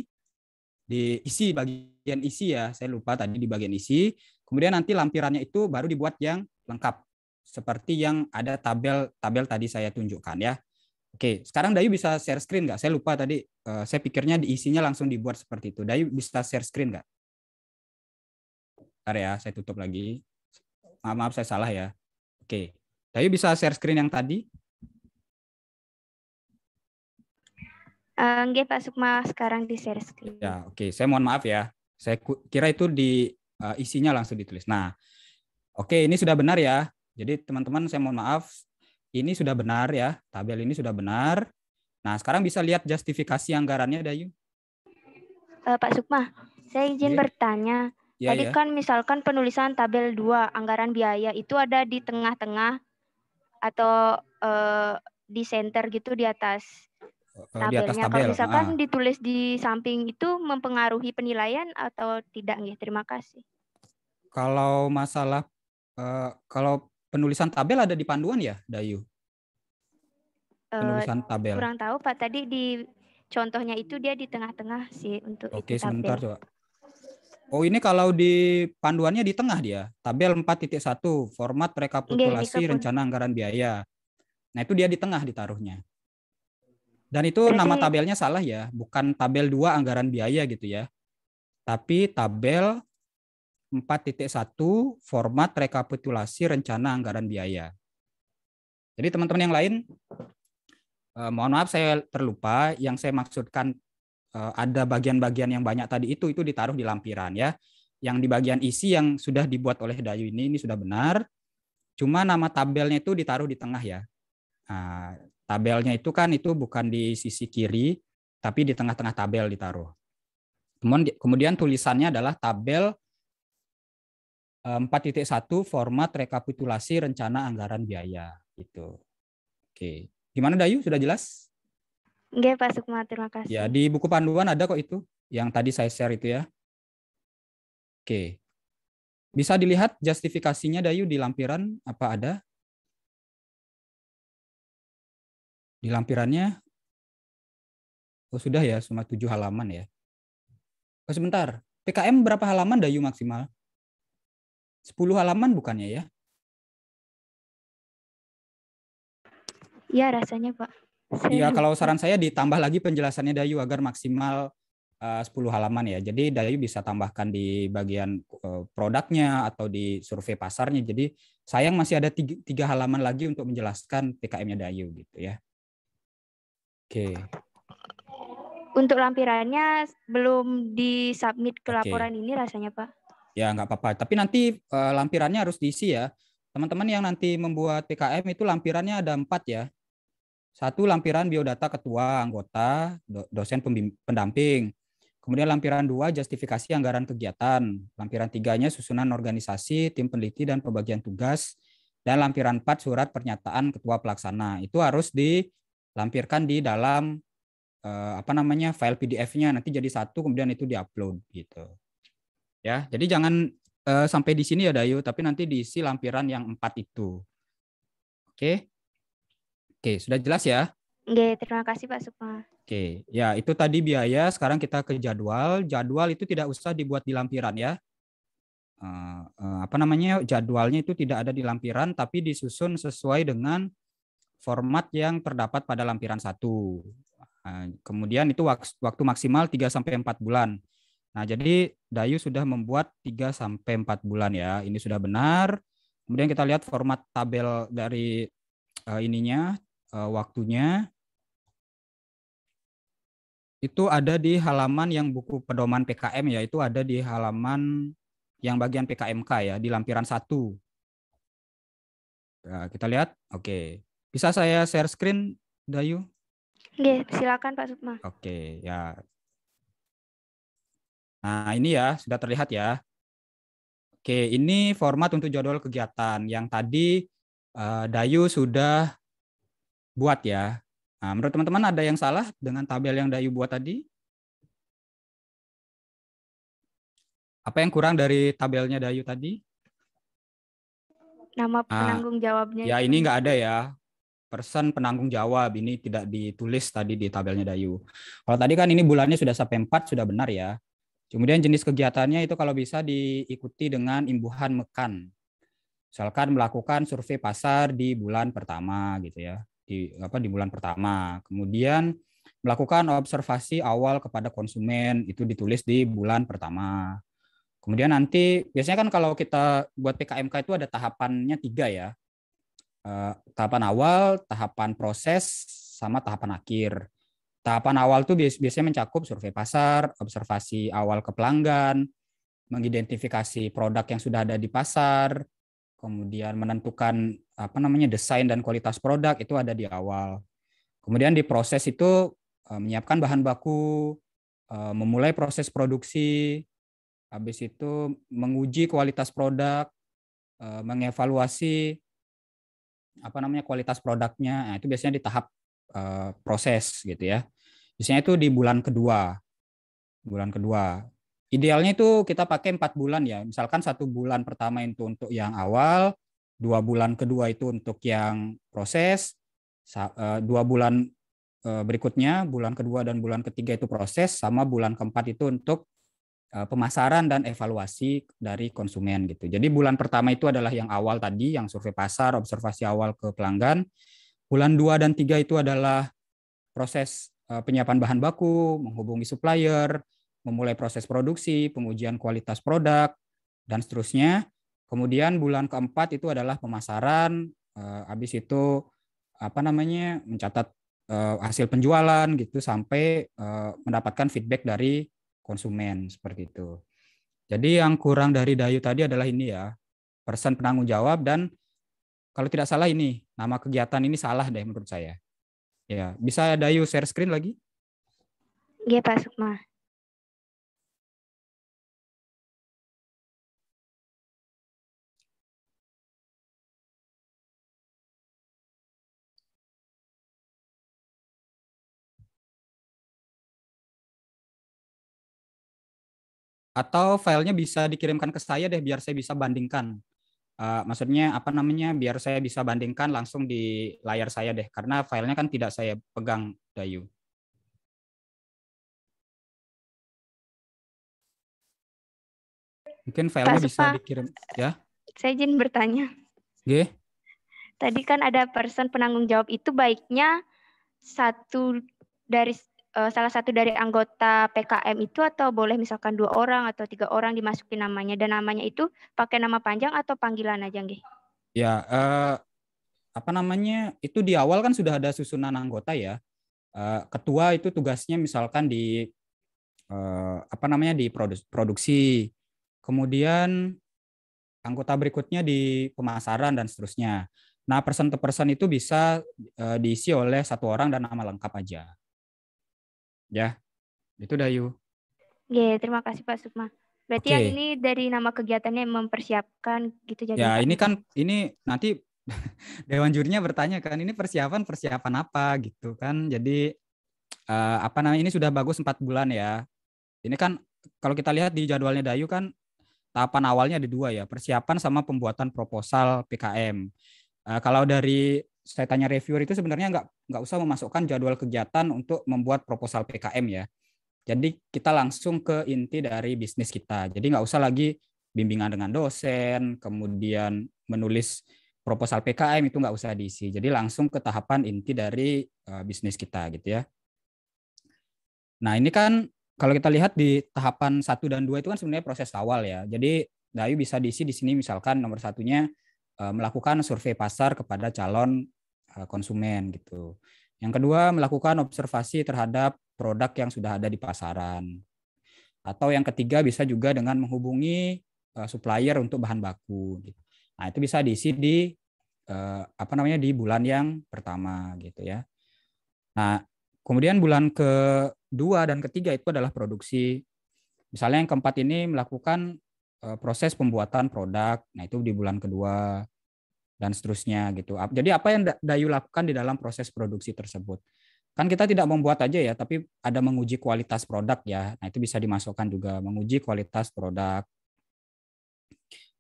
diisi bagian isi ya saya lupa tadi di bagian isi kemudian nanti lampirannya itu baru dibuat yang lengkap seperti yang ada tabel tabel tadi saya tunjukkan ya oke sekarang Dayu bisa share screen nggak saya lupa tadi eh, saya pikirnya di isinya langsung dibuat seperti itu Dayu bisa share screen nggak Ntar ya saya tutup lagi maaf, maaf saya salah ya oke Dayu bisa share screen yang tadi Eh, nggih Pak Sukma sekarang di share screen. Ya, oke. Okay. Saya mohon maaf ya. Saya kira itu di uh, isinya langsung ditulis. Nah, oke okay, ini sudah benar ya. Jadi teman-teman saya mohon maaf ini sudah benar ya. Tabel ini sudah benar. Nah, sekarang bisa lihat justifikasi anggarannya Dayu. Uh, Pak Sukma, saya izin yeah. bertanya. Yeah, Tadi yeah. kan misalkan penulisan tabel 2 anggaran biaya itu ada di tengah-tengah atau uh, di center gitu di atas. Tabelnya. Eh, di atas tabel. Kalau misalkan ah. ditulis di samping itu mempengaruhi penilaian atau tidak nih? Terima kasih. Kalau masalah uh, kalau penulisan tabel ada di panduan ya, Dayu? Eh, penulisan tabel. kurang tahu Pak. Tadi di contohnya itu dia di tengah-tengah sih untuk Oke, sebentar coba. Oh ini kalau di panduannya di tengah dia, tabel 4.1, format rekapitulasi rencana anggaran biaya. Nah itu dia di tengah ditaruhnya. Dan itu nama tabelnya salah ya, bukan tabel 2 anggaran biaya gitu ya. Tapi tabel 4.1 format rekapitulasi rencana anggaran biaya. Jadi teman-teman yang lain eh, mohon maaf saya terlupa yang saya maksudkan eh, ada bagian-bagian yang banyak tadi itu itu ditaruh di lampiran ya. Yang di bagian isi yang sudah dibuat oleh Dayu ini ini sudah benar. Cuma nama tabelnya itu ditaruh di tengah ya. Nah, Tabelnya itu kan itu bukan di sisi kiri, tapi di tengah-tengah tabel ditaruh. Kemudian, tulisannya adalah tabel 4.1 eh, format rekapitulasi rencana anggaran biaya itu. Oke. Gimana Dayu? Sudah jelas? Enggak Pak Sukma, terima kasih. Ya, di buku panduan ada kok itu yang tadi saya share itu ya. Oke. Bisa dilihat justifikasinya Dayu di lampiran apa ada? Di lampirannya Oh, sudah ya, cuma tujuh halaman ya. Oh, sebentar. PKM berapa halaman dayu maksimal? 10 halaman bukannya ya? Iya, rasanya, Pak. Iya, kalau saran saya ditambah lagi penjelasannya Dayu agar maksimal eh, uh, 10 halaman ya. Jadi Dayu bisa tambahkan di bagian eh, produknya atau di survei pasarnya. Jadi sayang masih ada tiga, tiga halaman lagi untuk menjelaskan PKM-nya Dayu gitu ya. Oke. Okay. Untuk lampirannya belum disubmit ke laporan okay. ini rasanya Pak. Ya nggak apa-apa. Tapi nanti uh, lampirannya harus diisi ya. Teman-teman yang nanti membuat PKM itu lampirannya ada empat ya. Satu lampiran biodata ketua, anggota, dosen pendamping. Kemudian lampiran dua justifikasi anggaran kegiatan. Lampiran tiganya susunan organisasi, tim peneliti dan pembagian tugas. Dan lampiran empat surat pernyataan ketua pelaksana. Itu harus di lampirkan di dalam eh, apa namanya file PDF-nya nanti jadi satu kemudian itu diupload gitu. Ya, jadi jangan eh, sampai di sini ya Dayu, tapi nanti diisi lampiran yang empat itu. Oke. Oke, sudah jelas ya? Oke, terima kasih Pak Sukma. Oke, ya itu tadi biaya. Sekarang kita ke jadwal. Jadwal itu tidak usah dibuat di lampiran ya. Uh, uh, apa namanya jadwalnya itu tidak ada di lampiran tapi disusun sesuai dengan format yang terdapat pada lampiran satu. Nah, kemudian itu waktu maksimal 3 4 bulan. Nah, jadi Dayu sudah membuat 3 4 bulan ya. Ini sudah benar. Kemudian kita lihat format tabel dari eh, ininya eh, waktunya. Itu ada di halaman yang buku pedoman PKM ya, itu ada di halaman yang bagian PKMK ya, di lampiran 1. Nah, kita lihat. Oke. Bisa saya share screen, Dayu? Oke, iya, silakan Pak Sukma. Oke, ya. Nah, ini ya, sudah terlihat ya. Oke, ini format untuk jadwal kegiatan yang tadi uh, Dayu sudah buat ya. Nah, menurut teman-teman ada yang salah dengan tabel yang Dayu buat tadi? Apa yang kurang dari tabelnya Dayu tadi? Nama ah, penanggung nah, jawabnya. Ya, ini nggak ada ya person penanggung jawab ini tidak ditulis tadi di tabelnya Dayu. Kalau tadi kan ini bulannya sudah sampai 4 sudah benar ya. Kemudian jenis kegiatannya itu kalau bisa diikuti dengan imbuhan mekan. Misalkan melakukan survei pasar di bulan pertama gitu ya. Di apa di bulan pertama. Kemudian melakukan observasi awal kepada konsumen itu ditulis di bulan pertama. Kemudian nanti biasanya kan kalau kita buat PKMK itu ada tahapannya tiga ya eh, tahapan awal, tahapan proses, sama tahapan akhir. Tahapan awal itu biasanya mencakup survei pasar, observasi awal ke pelanggan, mengidentifikasi produk yang sudah ada di pasar, kemudian menentukan apa namanya desain dan kualitas produk itu ada di awal. Kemudian di proses itu eh, menyiapkan bahan baku, eh, memulai proses produksi, habis itu menguji kualitas produk, eh, mengevaluasi apa namanya kualitas produknya nah, itu biasanya di tahap uh, proses gitu ya biasanya itu di bulan kedua bulan kedua idealnya itu kita pakai empat bulan ya misalkan satu bulan pertama itu untuk yang awal dua bulan kedua itu untuk yang proses eh, dua bulan eh, berikutnya bulan kedua dan bulan ketiga itu proses sama bulan keempat itu untuk Eh, pemasaran dan evaluasi dari konsumen gitu. Jadi bulan pertama itu adalah yang awal tadi yang survei pasar, observasi awal ke pelanggan. Bulan 2 dan 3 itu adalah proses eh, penyiapan bahan baku, menghubungi supplier, memulai proses produksi, pengujian kualitas produk dan seterusnya. Kemudian bulan keempat itu adalah pemasaran, eh, habis itu apa namanya? mencatat hasil penjualan gitu sampai mendapatkan feedback dari konsumen seperti itu. Jadi yang kurang dari Dayu tadi adalah ini ya, persen penanggung jawab dan kalau tidak salah ini nama kegiatan ini salah deh menurut saya. Ya, bisa Dayu share screen lagi? Iya Pak Sukma. atau filenya bisa dikirimkan ke saya deh biar saya bisa bandingkan. Uh, maksudnya apa namanya biar saya bisa bandingkan langsung di layar saya deh karena filenya kan tidak saya pegang Dayu. Mungkin filenya Pak, bisa dikirim ya. Saya izin bertanya. G? Tadi kan ada person penanggung jawab itu baiknya satu dari Eh, salah satu dari anggota PKM itu atau boleh misalkan dua orang atau tiga orang dimasuki namanya dan namanya itu pakai nama panjang atau panggilan aja nggih? Ya, uh, apa namanya? Itu di awal kan sudah ada susunan anggota ya. Uh, ketua itu tugasnya misalkan di uh, apa namanya di produksi. Kemudian anggota berikutnya di pemasaran dan seterusnya. Nah, person to person itu bisa uh, diisi oleh satu orang dan nama lengkap aja. Ya, itu Dayu. Ya, yeah, terima kasih Pak Sukma. Berarti okay. yang ini dari nama kegiatannya mempersiapkan gitu jadi. Ya, ini kan ini nanti <laughs> dewan jurinya bertanya kan ini persiapan persiapan apa gitu kan. Jadi uh, apa namanya ini sudah bagus empat bulan ya. Ini kan kalau kita lihat di jadwalnya Dayu kan tahapan awalnya ada dua ya, persiapan sama pembuatan proposal PKM. Uh, eh, kalau dari saya tanya reviewer itu sebenarnya nggak nggak usah memasukkan jadwal kegiatan untuk membuat proposal PKM ya. Jadi kita langsung ke inti dari bisnis kita. Jadi nggak usah lagi bimbingan dengan dosen, kemudian menulis proposal PKM itu nggak usah diisi. Jadi langsung ke tahapan inti dari eh, bisnis kita gitu ya. Nah ini kan kalau kita lihat di tahapan 1 dan 2 itu kan sebenarnya proses awal ya. Jadi Dayu bisa diisi di sini misalkan nomor satunya Eh, melakukan survei pasar kepada calon eh, konsumen gitu. Yang kedua, melakukan observasi terhadap produk yang sudah ada di pasaran. Atau yang ketiga bisa juga dengan menghubungi eh, supplier untuk bahan baku gitu. Nah, itu bisa diisi di apa namanya di bulan yang pertama gitu ya. Nah, kemudian bulan kedua dan ketiga itu adalah produksi. Misalnya yang keempat ini melakukan Eh, proses pembuatan produk, nah itu di bulan kedua dan seterusnya gitu. Jadi apa yang Dayu lakukan di dalam proses produksi tersebut? Kan kita tidak membuat aja ya, tapi ada menguji kualitas produk ya. Nah itu bisa dimasukkan juga menguji kualitas produk.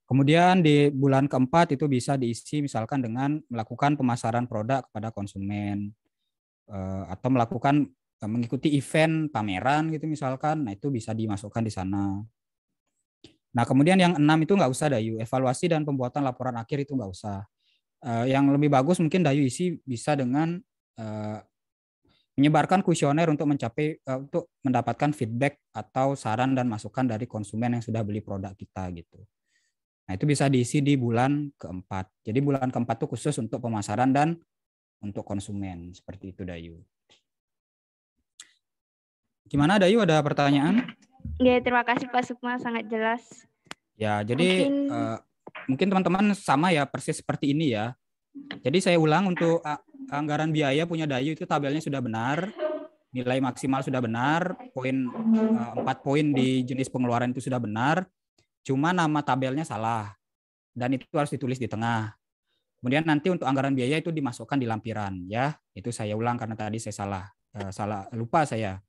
Kemudian di bulan keempat itu bisa diisi misalkan dengan melakukan pemasaran produk kepada konsumen eh, atau melakukan eh, mengikuti event pameran gitu misalkan. Nah itu bisa dimasukkan di sana. Nah kemudian yang enam itu nggak usah Dayu, evaluasi dan pembuatan laporan akhir itu nggak usah. Uh, yang lebih bagus mungkin Dayu isi bisa dengan uh, menyebarkan kuesioner untuk mencapai uh, untuk mendapatkan feedback atau saran dan masukan dari konsumen yang sudah beli produk kita gitu. Nah, itu bisa diisi di bulan keempat. Jadi bulan keempat itu khusus untuk pemasaran dan untuk konsumen seperti itu Dayu. Gimana Dayu ada pertanyaan? Ya, terima kasih Pak Sukma sangat jelas. Ya, jadi mungkin teman eh, teman-teman sama ya persis seperti ini ya. Jadi saya ulang untuk eh, anggaran biaya punya Dayu itu tabelnya sudah benar, nilai maksimal sudah benar, poin eh, empat uh, poin di jenis pengeluaran itu sudah benar. Cuma nama tabelnya salah dan itu harus ditulis di tengah. Kemudian nanti untuk anggaran biaya itu dimasukkan di lampiran ya. Itu saya ulang karena tadi saya salah uh, salah lupa saya.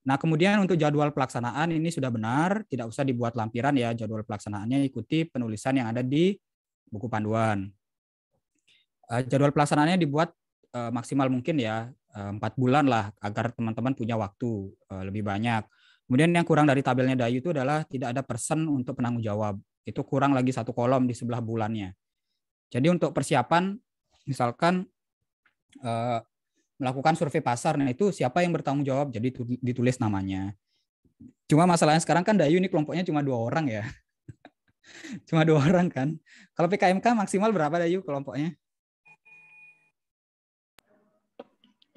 Nah, kemudian untuk jadwal pelaksanaan ini sudah benar, tidak usah dibuat lampiran ya. Jadwal pelaksanaannya ikuti penulisan yang ada di buku panduan. Eh, jadwal pelaksanaannya dibuat eh, maksimal mungkin ya, eh, empat bulan lah, agar teman-teman punya waktu lebih banyak. Kemudian yang kurang dari tabelnya Dayu itu adalah tidak ada persen untuk penanggung jawab. Itu kurang lagi satu kolom di sebelah bulannya. Jadi untuk persiapan, misalkan melakukan survei pasar. Nah, itu siapa yang bertanggung jawab? Jadi ditulis namanya. Cuma masalahnya sekarang kan Dayu ini kelompoknya cuma dua orang ya. <laughs> cuma dua orang kan. Kalau PKMK maksimal berapa Dayu kelompoknya?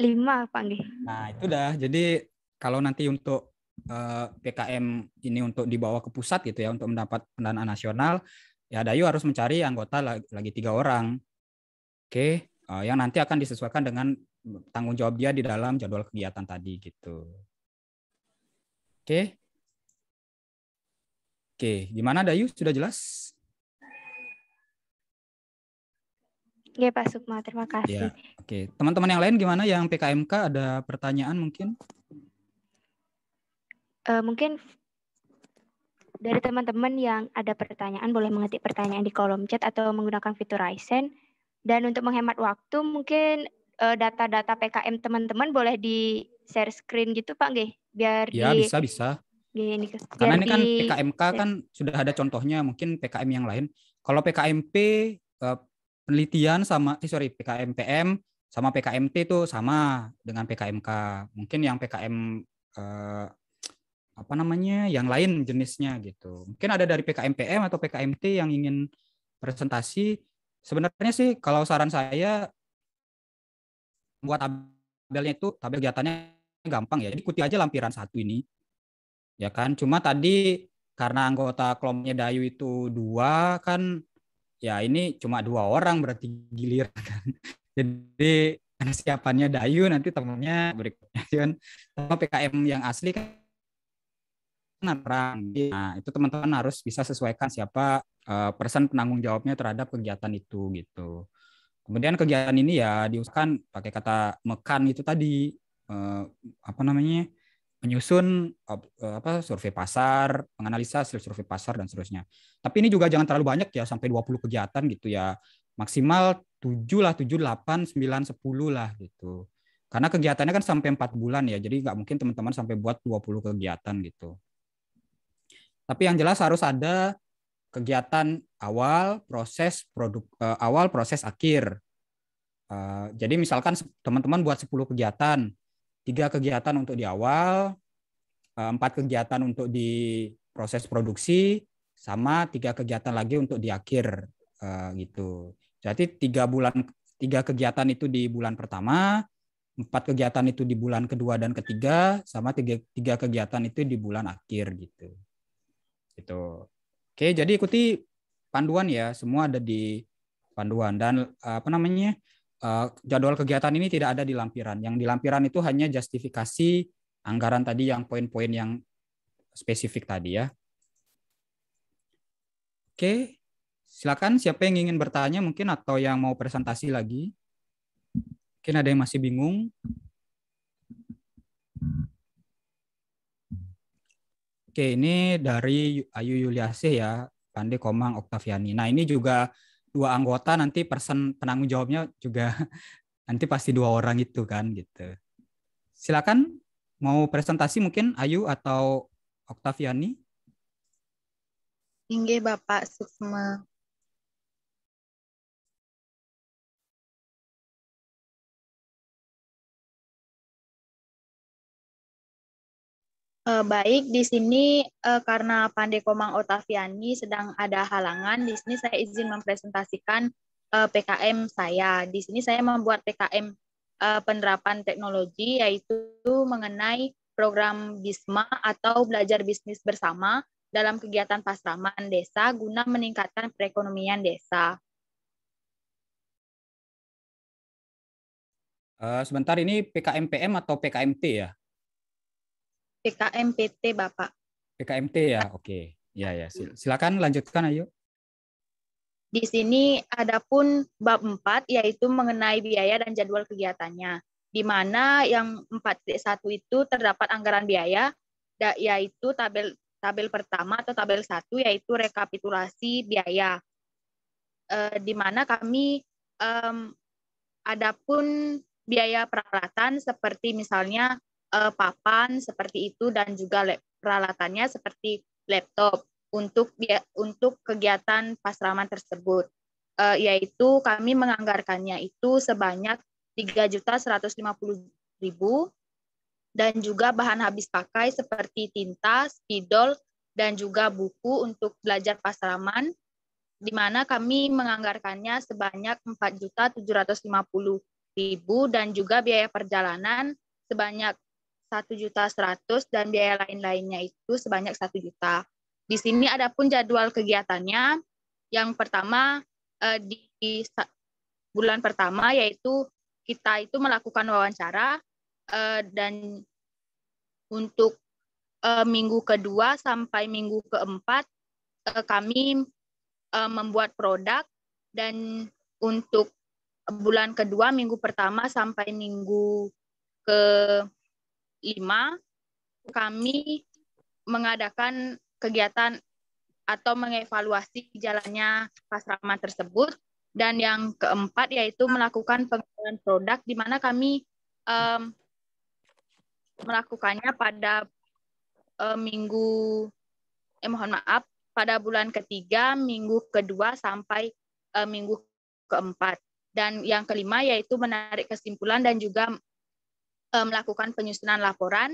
Lima, Pak. Nah, itu dah. Jadi kalau nanti untuk eh, PKM ini untuk dibawa ke pusat gitu ya, untuk mendapat pendanaan nasional, ya Dayu harus mencari anggota lagi, lagi tiga orang. Oke, okay. Eh, yang nanti akan disesuaikan dengan tanggung jawab dia di dalam jadwal kegiatan tadi gitu. Oke. Oke, gimana Dayu? Sudah jelas? Iya Pak Sukma, terima kasih. Ya. Oke, teman-teman yang lain gimana yang PKMK ada pertanyaan mungkin? Uh, mungkin dari teman-teman yang ada pertanyaan boleh mengetik pertanyaan di kolom chat atau menggunakan fitur Raisen. Dan untuk menghemat waktu mungkin data-data PKM teman-teman boleh di share screen gitu Pak nggih biar Ya, di... bisa bisa. Gini, Karena ini kan di... PKMK kan sudah ada contohnya mungkin PKM yang lain. Kalau PKMP penelitian sama eh, sorry PKMPM sama PKMT itu sama dengan PKMK. Mungkin yang PKM eh, apa namanya yang lain jenisnya gitu. Mungkin ada dari PKMPM atau PKMT yang ingin presentasi. Sebenarnya sih kalau saran saya membuat tabelnya itu tabel kegiatannya gampang ya. Jadi ikuti aja lampiran satu ini. Ya kan? Cuma tadi karena anggota kelompoknya Dayu itu dua kan ya ini cuma dua orang berarti gilir <laughs> kan. Jadi karena siapannya Dayu nanti temennya berikutnya <laughs> ya kan sama PKM yang asli kan orang. Kan nah, itu teman-teman harus bisa sesuaikan siapa uh, person penanggung jawabnya terhadap kegiatan itu gitu. Kemudian kegiatan ini ya diusahakan pakai kata mekan itu tadi eh, apa namanya menyusun eh, apa survei pasar, menganalisa hasil survei pasar dan seterusnya. Tapi ini juga jangan terlalu banyak ya sampai 20 kegiatan gitu ya. Maksimal 7 lah, 7 8 9 10 lah gitu. Karena kegiatannya kan sampai 4 bulan ya. Jadi nggak mungkin teman-teman sampai buat 20 kegiatan gitu. Tapi yang jelas harus ada kegiatan awal, proses produk uh, awal, proses akhir. Uh, jadi misalkan teman-teman buat 10 kegiatan, tiga kegiatan untuk di awal, eh, empat kegiatan untuk di proses produksi, sama tiga kegiatan lagi untuk di akhir gitu. Jadi tiga bulan tiga kegiatan itu di bulan pertama, empat kegiatan itu di bulan kedua dan ketiga, sama tiga, tiga kegiatan itu di bulan akhir gitu. itu Oke, jadi ikuti panduan ya, semua ada di panduan dan eh, apa namanya? Eh, jadwal kegiatan ini tidak ada di lampiran. Yang di lampiran itu hanya justifikasi anggaran tadi yang poin-poin yang spesifik tadi ya. Oke, silakan siapa yang ingin bertanya mungkin atau yang mau presentasi lagi. Mungkin ada yang masih bingung. Oke, ini dari Ayu Yuliasih ya, Pandi Komang Oktaviani. Nah, ini juga dua anggota nanti person penanggung jawabnya juga <laughs> nanti pasti dua orang itu kan gitu. Silakan mau presentasi mungkin Ayu atau Oktaviani? Inggih Bapak Sukma. Uh, baik, di sini uh, karena Pandai Komang Otaviani sedang ada halangan, di sini saya izin mempresentasikan uh, eh, PKM saya. Di sini saya membuat PKM uh, penerapan teknologi, yaitu mengenai program BISMA atau Belajar Bisnis Bersama dalam kegiatan pasraman desa guna meningkatkan perekonomian desa. Uh, sebentar ini PKMPM atau PKMT ya? PKMPT Bapak. PKMT ya, oke. Okay. Ya ya, silakan lanjutkan ayo. Di sini adapun bab 4 yaitu mengenai biaya dan jadwal kegiatannya. Di mana yang 4.1 itu terdapat anggaran biaya yaitu tabel tabel pertama atau tabel 1 yaitu rekapitulasi biaya. E, di mana kami um, adapun biaya peralatan seperti misalnya uh, papan seperti itu dan juga peralatannya seperti laptop untuk dia untuk kegiatan pasraman tersebut uh, yaitu kami menganggarkannya itu sebanyak ribu dan juga bahan habis pakai seperti tinta, spidol, dan juga buku untuk belajar pasraman, di mana kami menganggarkannya sebanyak 4.750.000 dan juga biaya perjalanan sebanyak satu juta seratus dan biaya lain-lainnya itu sebanyak satu juta. Di sini ada pun jadwal kegiatannya. Yang pertama eh, di, bulan pertama yaitu kita itu melakukan wawancara eh, dan untuk eh, minggu kedua sampai minggu keempat kami membuat produk dan untuk bulan kedua minggu pertama sampai minggu ke kami mengadakan kegiatan atau mengevaluasi jalannya pasrama tersebut dan yang keempat yaitu melakukan pengembangan produk di mana kami um, melakukannya pada um, minggu eh mohon maaf pada bulan ketiga, minggu kedua sampai um, minggu keempat. Dan yang kelima yaitu menarik kesimpulan dan juga Eh, melakukan penyusunan laporan,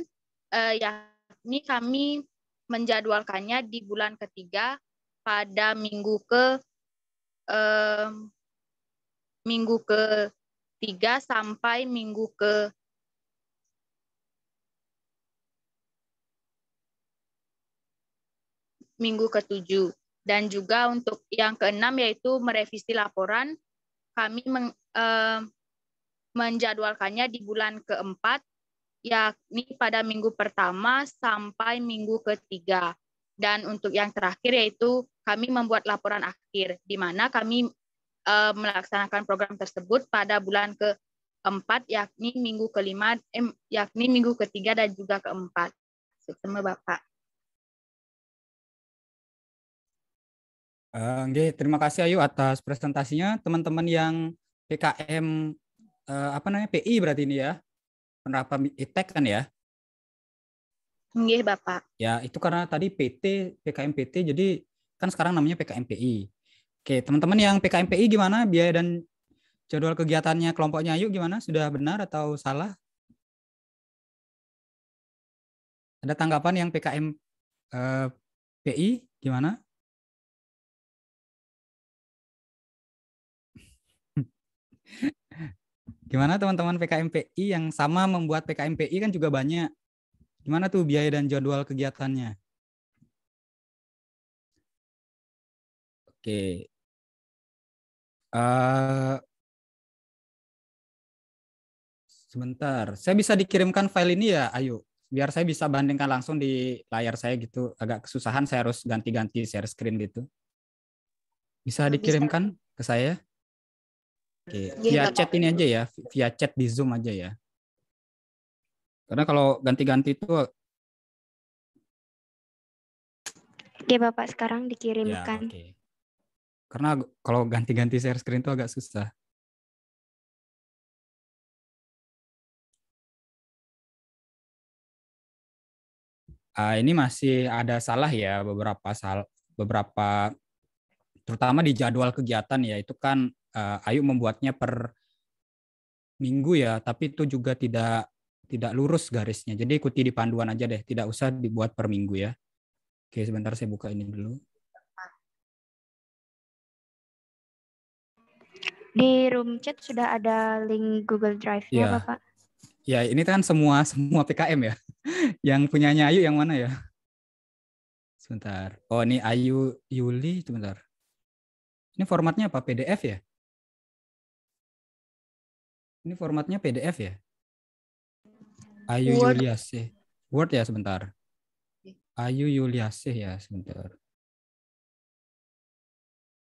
eh, yakni kami menjadwalkannya di bulan ketiga pada minggu ke minggu ke tiga sampai minggu ke minggu ketujuh dan juga untuk yang keenam yaitu merevisi laporan kami meng, eh, menjadwalkannya di bulan keempat, yakni pada minggu pertama sampai minggu ketiga. Dan untuk yang terakhir yaitu kami membuat laporan akhir, di mana kami e, melaksanakan program tersebut pada bulan keempat, yakni minggu kelima, eh, yakni minggu ketiga dan juga keempat. Semua Bapak. Uh, eh, okay. terima kasih Ayu atas presentasinya. Teman-teman yang PKM uh, apa namanya PI berarti ini ya penerapan ITEK kan ya Iya bapak ya itu karena tadi PT PKM PT jadi kan sekarang namanya PKMPI oke teman-teman yang PKMPI gimana biaya dan jadwal kegiatannya kelompoknya yuk gimana sudah benar atau salah ada tanggapan yang PKM eh, PI gimana <laughs> Gimana teman-teman PKMPI yang sama membuat PKMPI kan juga banyak. Gimana tuh biaya dan jadwal kegiatannya? Oke. Uh, sebentar. Saya bisa dikirimkan file ini ya, Ayu? Biar saya bisa bandingkan langsung di layar saya gitu. Agak kesusahan saya harus ganti-ganti share screen gitu. Bisa dikirimkan ke saya? Oke, okay. via chat ini aja ya, via chat di Zoom aja ya. Karena kalau ganti-ganti itu Oke, Bapak sekarang dikirimkan. Ya, okay. Karena kalau ganti-ganti share screen itu agak susah. Uh, ini masih ada salah ya beberapa sal beberapa terutama di jadwal kegiatan ya itu kan uh, Ayu membuatnya per minggu ya tapi itu juga tidak tidak lurus garisnya jadi ikuti di panduan aja deh tidak usah dibuat per minggu ya oke sebentar saya buka ini dulu di room chat sudah ada link Google drive ya. Iya. Bapak ya ini kan semua semua PKM ya <laughs> yang punyanya Ayu yang mana ya sebentar oh ini Ayu Yuli sebentar ini formatnya apa? PDF ya? Ini formatnya PDF ya? Ayu Word. Yuliasih. Word ya sebentar. Ayu Yuliasih ya sebentar.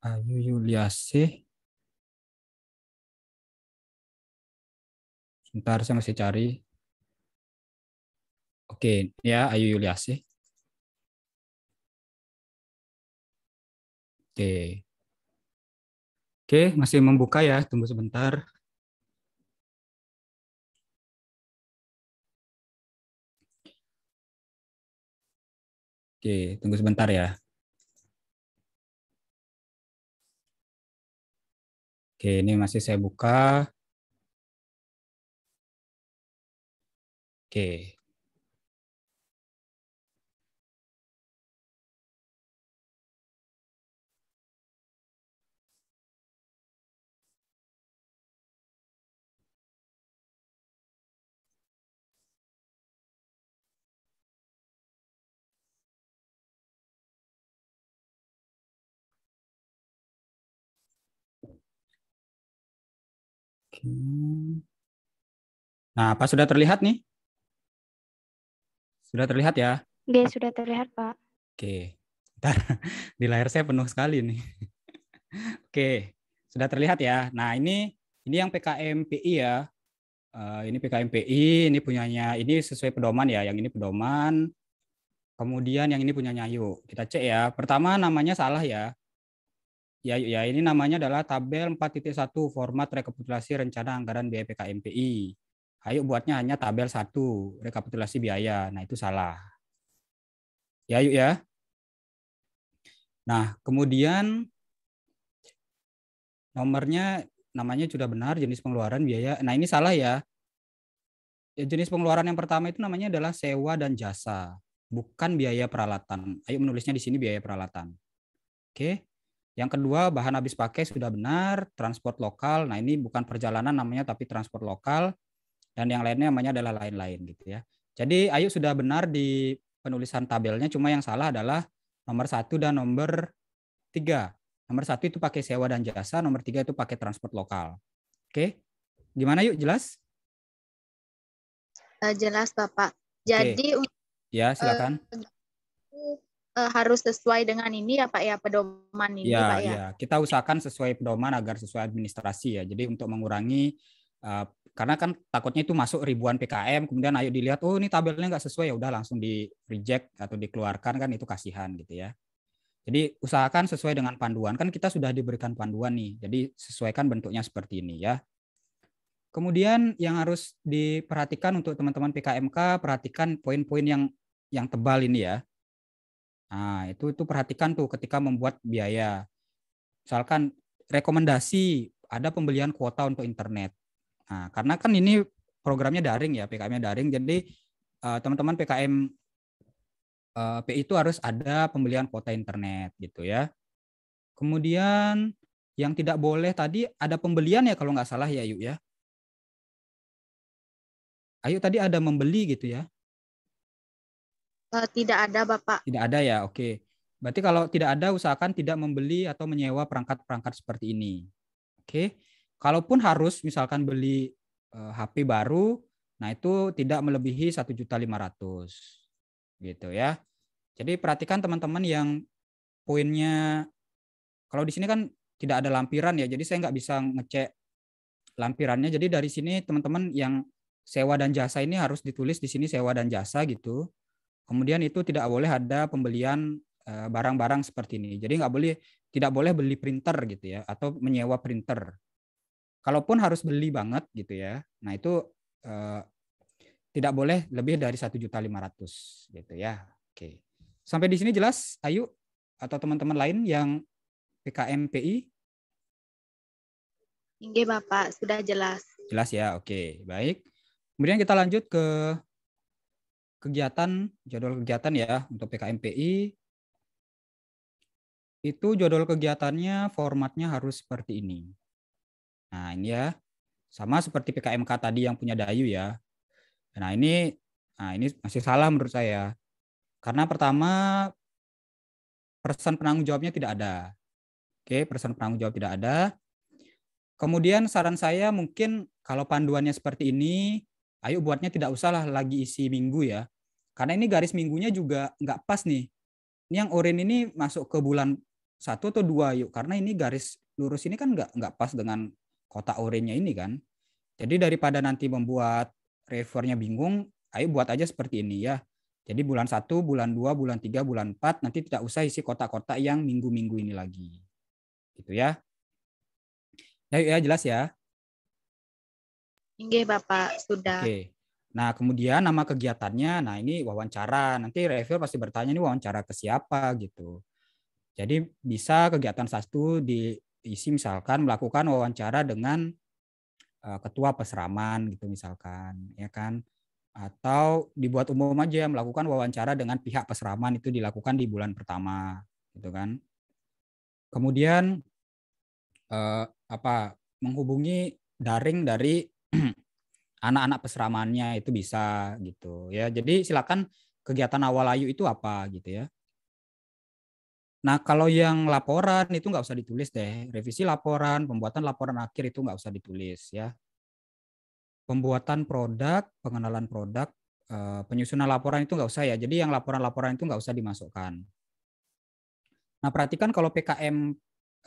Ayu Yuliasih. Sebentar saya masih cari. Oke, ya Ayu Yuliasih. Oke. Oke, masih membuka ya, tunggu sebentar. Oke, tunggu sebentar ya. Oke, ini masih saya buka. Oke. Oke. Nah, apa sudah terlihat nih? Sudah terlihat ya? Iya, sudah terlihat, Pak. Oke. Bentar, <laughs> di layar saya penuh sekali nih. <laughs> Oke, sudah terlihat ya. Nah, ini ini yang PKMPI ya. Eh, ini PKMPI, ini punyanya ini sesuai pedoman ya. Yang ini pedoman. Kemudian yang ini punyanya Ayu. Kita cek ya. Pertama namanya salah ya. Ya, ya, ya ini namanya adalah tabel 4.1 format rekapitulasi rencana anggaran biaya PKMPI. Ayo buatnya hanya tabel 1 rekapitulasi biaya. Nah, itu salah. Ya, yuk ya. Nah, kemudian nomornya namanya sudah benar jenis pengeluaran biaya. Nah, ini salah ya. ya jenis pengeluaran yang pertama itu namanya adalah sewa dan jasa, bukan biaya peralatan. Ayo menulisnya di sini biaya peralatan. Oke. Yang kedua, bahan habis pakai sudah benar, transport lokal. Nah, ini bukan perjalanan namanya tapi transport lokal. Dan yang lainnya namanya adalah lain-lain gitu ya. Jadi Ayu sudah benar di penulisan tabelnya, cuma yang salah adalah nomor satu dan nomor tiga. Nomor satu itu pakai sewa dan jasa, nomor tiga itu pakai transport lokal. Oke, gimana yuk jelas? Eh, jelas Bapak. Jadi Oke. ya silakan. Eh, uh, harus sesuai dengan ini ya Pak ya pedoman ini ya, Pak ya. ya. Kita usahakan sesuai pedoman agar sesuai administrasi ya. Jadi untuk mengurangi uh, karena kan takutnya itu masuk ribuan PKM kemudian ayo dilihat oh ini tabelnya nggak sesuai ya udah langsung di reject atau dikeluarkan kan itu kasihan gitu ya jadi usahakan sesuai dengan panduan kan kita sudah diberikan panduan nih jadi sesuaikan bentuknya seperti ini ya kemudian yang harus diperhatikan untuk teman-teman PKMK perhatikan poin-poin yang yang tebal ini ya Nah, itu itu perhatikan tuh ketika membuat biaya. Misalkan rekomendasi ada pembelian kuota untuk internet. Nah, karena kan ini programnya daring ya, pkm daring. Jadi eh, teman-teman uh, eh, PKM uh, PI itu harus ada pembelian kuota internet gitu ya. Kemudian yang tidak boleh tadi ada pembelian ya kalau nggak salah ya Ayu ya. Ayu tadi ada membeli gitu ya. Eh, tidak ada, Bapak. Tidak ada ya, oke. Okay. Berarti kalau tidak ada, usahakan tidak membeli atau menyewa perangkat-perangkat seperti ini. Oke. Okay. Kalaupun harus, misalkan beli uh, eh, HP baru, nah itu tidak melebihi satu juta lima ratus Gitu ya. Jadi perhatikan teman-teman yang poinnya, kalau di sini kan tidak ada lampiran ya, jadi saya nggak bisa ngecek lampirannya. Jadi dari sini teman-teman yang sewa dan jasa ini harus ditulis di sini sewa dan jasa gitu. Kemudian itu tidak boleh ada pembelian eh, barang-barang seperti ini. Jadi nggak boleh tidak boleh beli printer gitu ya atau menyewa printer. Kalaupun harus beli banget gitu ya. Nah itu eh, tidak boleh lebih dari satu juta lima ratus gitu ya. Oke. Sampai di sini jelas, Ayu atau teman-teman lain yang PKMPI? Oke Bapak, sudah jelas. Jelas ya, oke. Baik. Kemudian kita lanjut ke kegiatan, jadwal kegiatan ya untuk PKMPI itu jadwal kegiatannya formatnya harus seperti ini. Nah, ini ya. Sama seperti PKMK tadi yang punya Dayu ya. Nah, ini nah ini masih salah menurut saya. Karena pertama persen penanggung jawabnya tidak ada. Oke, persen penanggung jawab tidak ada. Kemudian saran saya mungkin kalau panduannya seperti ini, ayo buatnya tidak usahlah lagi isi minggu ya. Karena ini garis minggunya juga nggak pas nih. Ini yang oranye ini masuk ke bulan satu atau dua yuk. Karena ini garis lurus ini kan nggak nggak pas dengan kotak oranye ini kan. Jadi daripada nanti membuat refernya bingung, ayo buat aja seperti ini ya. Jadi bulan satu, bulan dua, bulan tiga, bulan empat, nanti tidak usah isi kotak-kotak yang minggu-minggu ini lagi. Gitu ya. Nah, ya jelas ya. Inggih Bapak, sudah. Oke. Nah, kemudian nama kegiatannya, nah ini wawancara. Nanti review pasti bertanya ini wawancara ke siapa gitu. Jadi bisa kegiatan satu diisi misalkan melakukan wawancara dengan eh, ketua peseraman gitu misalkan, ya kan? Atau dibuat umum aja melakukan wawancara dengan pihak peseraman itu dilakukan di bulan pertama, gitu kan? Kemudian eh, apa? Menghubungi daring dari anak-anak peseramannya itu bisa gitu ya. Jadi silakan kegiatan awal ayu itu apa gitu ya. Nah kalau yang laporan itu nggak usah ditulis deh. Revisi laporan, pembuatan laporan akhir itu nggak usah ditulis ya. Pembuatan produk, pengenalan produk, eh, penyusunan laporan itu nggak usah ya. Jadi yang laporan-laporan itu nggak usah dimasukkan. Nah perhatikan kalau PKM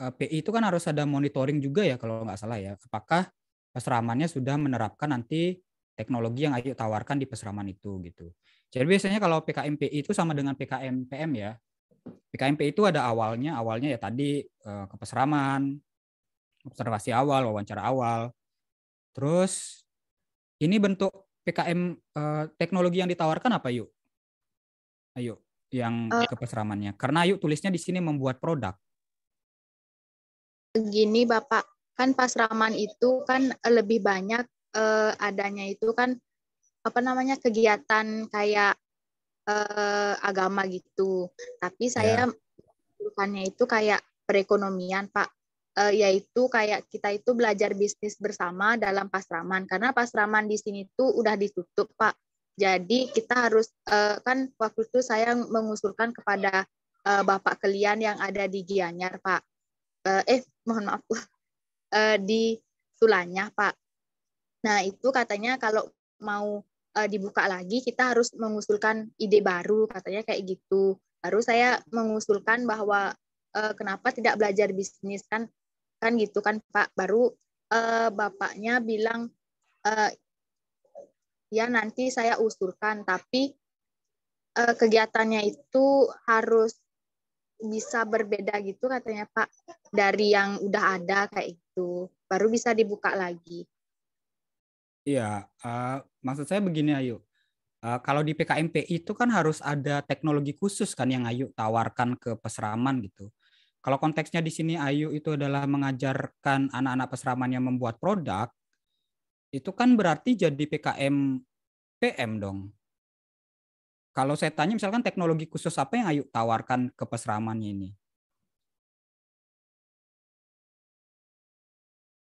eh, PI itu kan harus ada monitoring juga ya kalau nggak salah ya. Apakah peseramannya sudah menerapkan nanti teknologi yang Ayu tawarkan di peseraman itu gitu. Jadi biasanya kalau PKMPI itu sama dengan PKMPM ya. PKMP itu ada awalnya, awalnya ya tadi eh, ke peseraman, observasi awal, wawancara awal. Terus ini bentuk PKM eh, teknologi yang ditawarkan apa yuk? Ayo yang uh, ke Karena yuk tulisnya di sini membuat produk. Begini Bapak, kan pasraman itu kan lebih banyak uh, adanya itu kan apa namanya kegiatan kayak uh, agama gitu. Tapi ya. saya bukannya yeah. itu kayak perekonomian, Pak. uh, yaitu kayak kita itu belajar bisnis bersama dalam pasraman karena pasraman di sini tuh udah ditutup, Pak. Jadi kita harus uh, kan waktu itu saya mengusulkan kepada uh, bapak kalian yang ada di Gianyar, Pak. Eh, mohon maaf <laughs> uh, di tulanya, Pak. Nah, itu katanya kalau mau uh, dibuka lagi, kita harus mengusulkan ide baru, katanya kayak gitu. Baru saya mengusulkan bahwa uh, kenapa tidak belajar bisnis kan, kan gitu kan, Pak. Baru uh, bapaknya bilang, uh, ya nanti saya usulkan, tapi uh, kegiatannya itu harus bisa berbeda gitu katanya Pak dari yang udah ada kayak itu baru bisa dibuka lagi. Iya, uh, maksud saya begini Ayu. Uh, kalau di PKMPI itu kan harus ada teknologi khusus kan yang Ayu tawarkan ke peseraman gitu. Kalau konteksnya di sini Ayu itu adalah mengajarkan anak-anak peseraman yang membuat produk, itu kan berarti jadi PKM PM dong. Kalau saya tanya misalkan teknologi khusus apa yang Ayu tawarkan ke peseraman ini?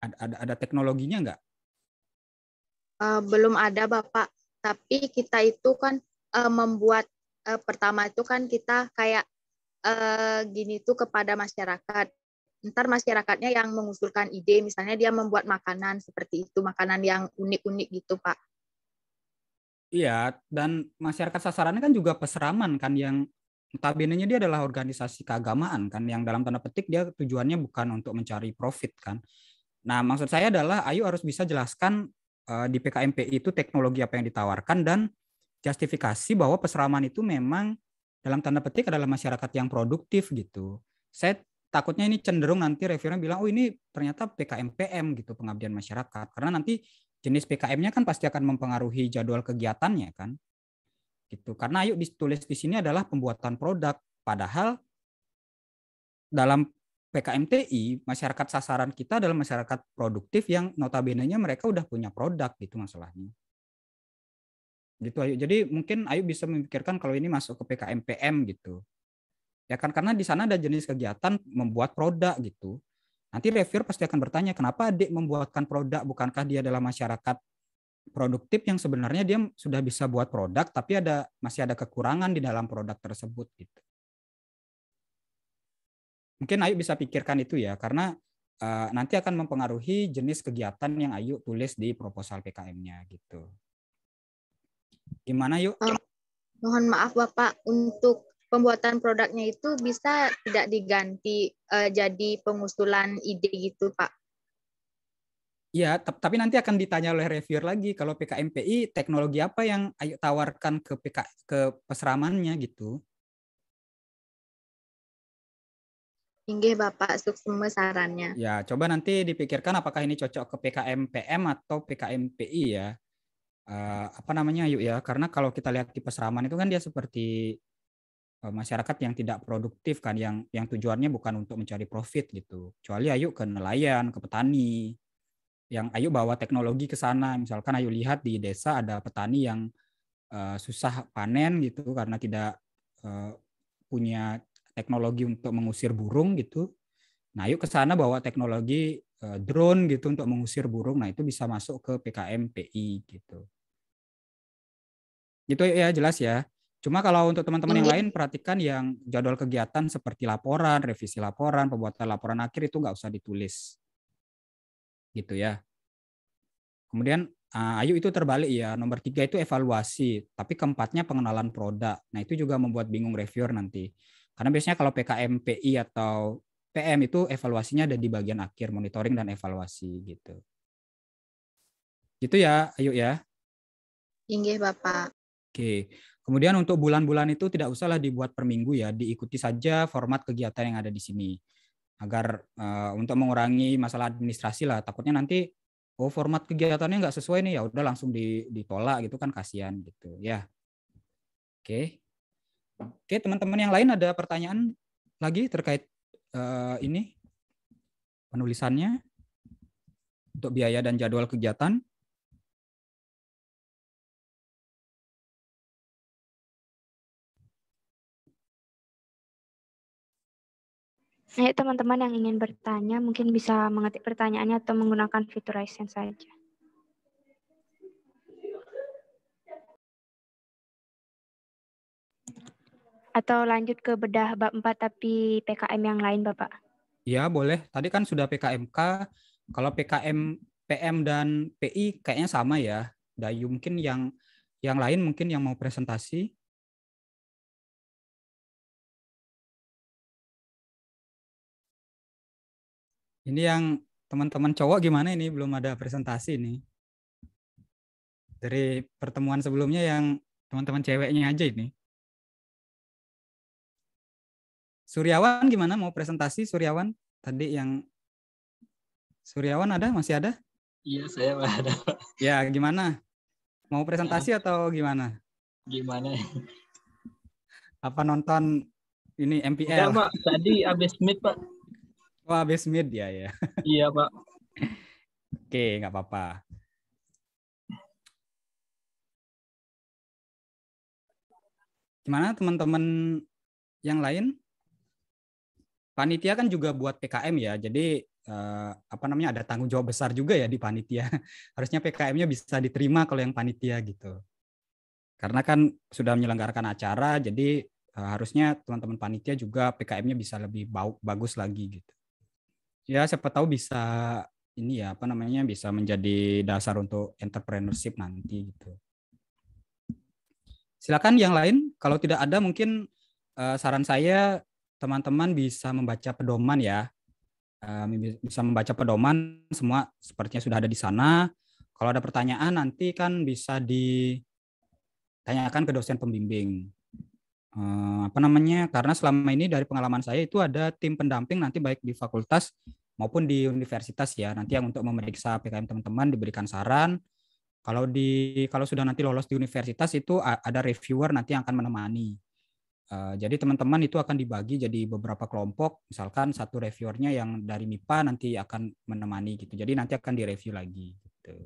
Ada ada, ada teknologinya nggak? Uh, belum ada bapak. Tapi kita itu kan uh, membuat uh, pertama itu kan kita kayak uh, gini tuh kepada masyarakat. Ntar masyarakatnya yang mengusulkan ide, misalnya dia membuat makanan seperti itu, makanan yang unik-unik gitu pak. Iya, dan masyarakat sasarannya kan juga peseraman kan yang notabene dia adalah organisasi keagamaan kan yang dalam tanda petik dia tujuannya bukan untuk mencari profit kan Nah, maksud saya adalah Ayu harus bisa jelaskan uh, di PKMP itu teknologi apa yang ditawarkan dan justifikasi bahwa peseraman itu memang dalam tanda petik adalah masyarakat yang produktif gitu. Saya takutnya ini cenderung nanti reviewnya bilang, oh ini ternyata PKMPM gitu pengabdian masyarakat. Karena nanti jenis PKM-nya kan pasti akan mempengaruhi jadwal kegiatannya kan. Gitu. Karena ayu ditulis di sini adalah pembuatan produk. Padahal dalam PKMTI, masyarakat sasaran kita adalah masyarakat produktif yang notabene-nya mereka udah punya produk gitu masalahnya. Gitu ayo Jadi mungkin Ayu bisa memikirkan kalau ini masuk ke PKMPM gitu. Ya kan karena di sana ada jenis kegiatan membuat produk gitu. Nanti reviewer pasti akan bertanya kenapa adik membuatkan produk bukankah dia adalah masyarakat produktif yang sebenarnya dia sudah bisa buat produk tapi ada masih ada kekurangan di dalam produk tersebut gitu. Mungkin Ayu bisa pikirkan itu ya, karena uh, nanti akan mempengaruhi jenis kegiatan yang Ayu tulis di proposal PKM-nya gitu. Gimana yuk? Oh, eh, mohon maaf Bapak, untuk pembuatan produknya itu bisa tidak diganti uh, jadi pengusulan ide gitu Pak? Ya, tapi nanti akan ditanya oleh reviewer lagi kalau PKMPI teknologi apa yang Ayu tawarkan ke PK ke peseramannya gitu. Inggih Bapak sukses sarannya. Ya, coba nanti dipikirkan apakah ini cocok ke PKM PM atau PKM PI ya. Uh, apa namanya yuk ya karena kalau kita lihat di peseraman itu kan dia seperti eh, masyarakat yang tidak produktif kan yang yang tujuannya bukan untuk mencari profit gitu kecuali ayo ke nelayan ke petani yang ayo bawa teknologi ke sana misalkan ayo lihat di desa ada petani yang uh, susah panen gitu karena tidak uh, punya teknologi untuk mengusir burung gitu. Nah, yuk ke sana bawa teknologi eh, drone gitu untuk mengusir burung. Nah, itu bisa masuk ke PKM PI gitu. Gitu ya jelas ya. Cuma kalau untuk teman-teman yang iya. lain perhatikan yang jadwal kegiatan seperti laporan, revisi laporan, pembuatan laporan akhir itu nggak usah ditulis. Gitu ya. Kemudian ah, Ayu itu terbalik ya. Nomor tiga itu evaluasi, tapi keempatnya pengenalan produk. Nah itu juga membuat bingung reviewer nanti. Karena biasanya kalau PKM PI atau PM itu evaluasinya ada di bagian akhir monitoring dan evaluasi gitu. Gitu ya, ayo ya. Inggih Bapak. Oke. Kemudian untuk bulan-bulan itu tidak usahlah dibuat per minggu ya, diikuti saja format kegiatan yang ada di sini. Agar uh, untuk mengurangi masalah administrasi lah, takutnya nanti oh format kegiatannya nggak sesuai nih ya udah langsung ditolak gitu kan kasihan gitu ya. Oke. Oke, teman-teman yang lain ada pertanyaan lagi terkait uh, ini penulisannya untuk biaya dan jadwal kegiatan. Nah, teman-teman yang ingin bertanya mungkin bisa mengetik pertanyaannya atau menggunakan fitur raise hand saja. atau lanjut ke bedah bab 4 tapi PKM yang lain Bapak? Ya, boleh. Tadi kan sudah PKMK. Kalau PKM PM dan PI kayaknya sama ya. Dan mungkin yang yang lain mungkin yang mau presentasi. Ini yang teman-teman cowok gimana ini belum ada presentasi ini. Dari pertemuan sebelumnya yang teman-teman ceweknya aja ini. Suryawan gimana mau presentasi Suryawan tadi yang Suryawan ada masih ada? Iya saya ada. Ya gimana? Mau presentasi ya. atau gimana? Gimana? Apa nonton ini MPL? Ya, Pak. Tadi abis mid Pak. Oh abis mid ya ya. Iya Pak. Oke nggak apa-apa. Gimana teman-teman yang lain panitia kan juga buat PKM ya. Jadi eh, apa namanya ada tanggung jawab besar juga ya di panitia. <laughs> Harusnya PKM-nya bisa diterima kalau yang panitia gitu. Karena kan sudah menyelenggarakan acara, jadi eh, harusnya teman-teman panitia juga PKM-nya bisa lebih bau, bagus lagi gitu. Ya siapa tahu bisa ini ya apa namanya bisa menjadi dasar untuk entrepreneurship nanti gitu. Silakan yang lain kalau tidak ada mungkin eh, saran saya teman-teman bisa membaca pedoman ya. Bisa membaca pedoman, semua sepertinya sudah ada di sana. Kalau ada pertanyaan nanti kan bisa ditanyakan ke dosen pembimbing. Apa namanya? Karena selama ini dari pengalaman saya itu ada tim pendamping nanti baik di fakultas maupun di universitas ya. Nanti yang untuk memeriksa PKM teman-teman diberikan saran, kalau di kalau sudah nanti lolos di universitas itu ada reviewer nanti yang akan menemani Eh, jadi teman-teman itu akan dibagi jadi beberapa kelompok, misalkan satu reviewernya yang dari MIPA nanti akan menemani gitu. Jadi nanti akan direview lagi gitu.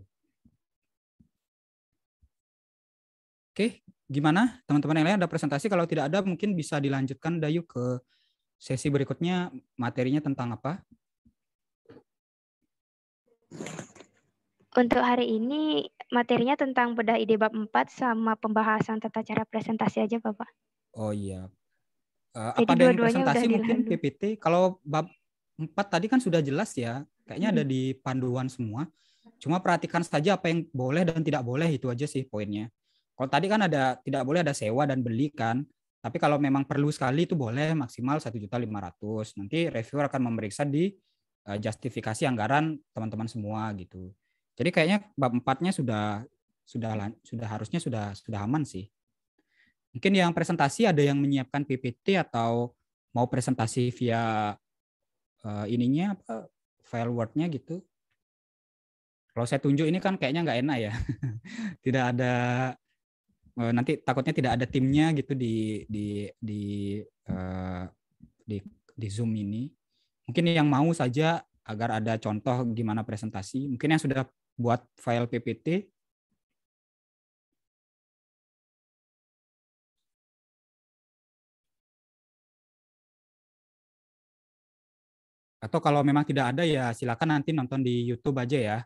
Oke, gimana teman-teman yang lain ada presentasi? Kalau tidak ada mungkin bisa dilanjutkan Dayu ke sesi berikutnya materinya tentang apa? Untuk hari ini materinya tentang bedah ide bab 4 sama pembahasan tata cara presentasi aja Bapak. Oh iya. Uh, apa ada yang presentasi mungkin PPT? Kalau bab 4 tadi kan sudah jelas ya, kayaknya hmm. ada di panduan semua. Cuma perhatikan saja apa yang boleh dan tidak boleh itu aja sih poinnya. Kalau tadi kan ada tidak boleh ada sewa dan beli kan. Tapi kalau memang perlu sekali itu boleh maksimal 1.500. Nanti reviewer akan memeriksa di uh, justifikasi anggaran teman-teman semua gitu. Jadi kayaknya bab 4-nya sudah sudah sudah harusnya sudah sudah aman sih. Mungkin yang presentasi ada yang menyiapkan PPT atau mau presentasi via uh, ininya apa file Wordnya gitu. Kalau saya tunjuk ini kan kayaknya nggak enak ya. <laughs> tidak ada eh, nanti takutnya tidak ada timnya gitu di di di uh, di di Zoom ini. Mungkin yang mau saja agar ada contoh gimana presentasi. Mungkin yang sudah buat file PPT Atau kalau memang tidak ada ya silakan nanti nonton di YouTube aja ya.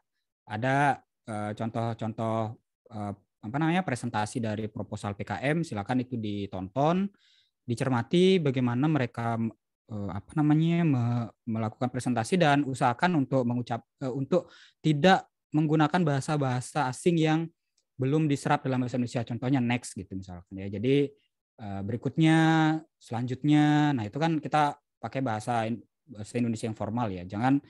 Ada eh, contoh-contoh uh, uh, apa namanya presentasi dari proposal PKM silakan itu ditonton, dicermati bagaimana mereka uh, apa namanya me, melakukan presentasi dan usahakan untuk mengucap untuk tidak menggunakan bahasa-bahasa asing yang belum diserap dalam bahasa Indonesia. Contohnya next gitu misalkan ya. Jadi berikutnya, selanjutnya, nah itu kan kita pakai bahasa bahasa Indonesia yang formal ya. Jangan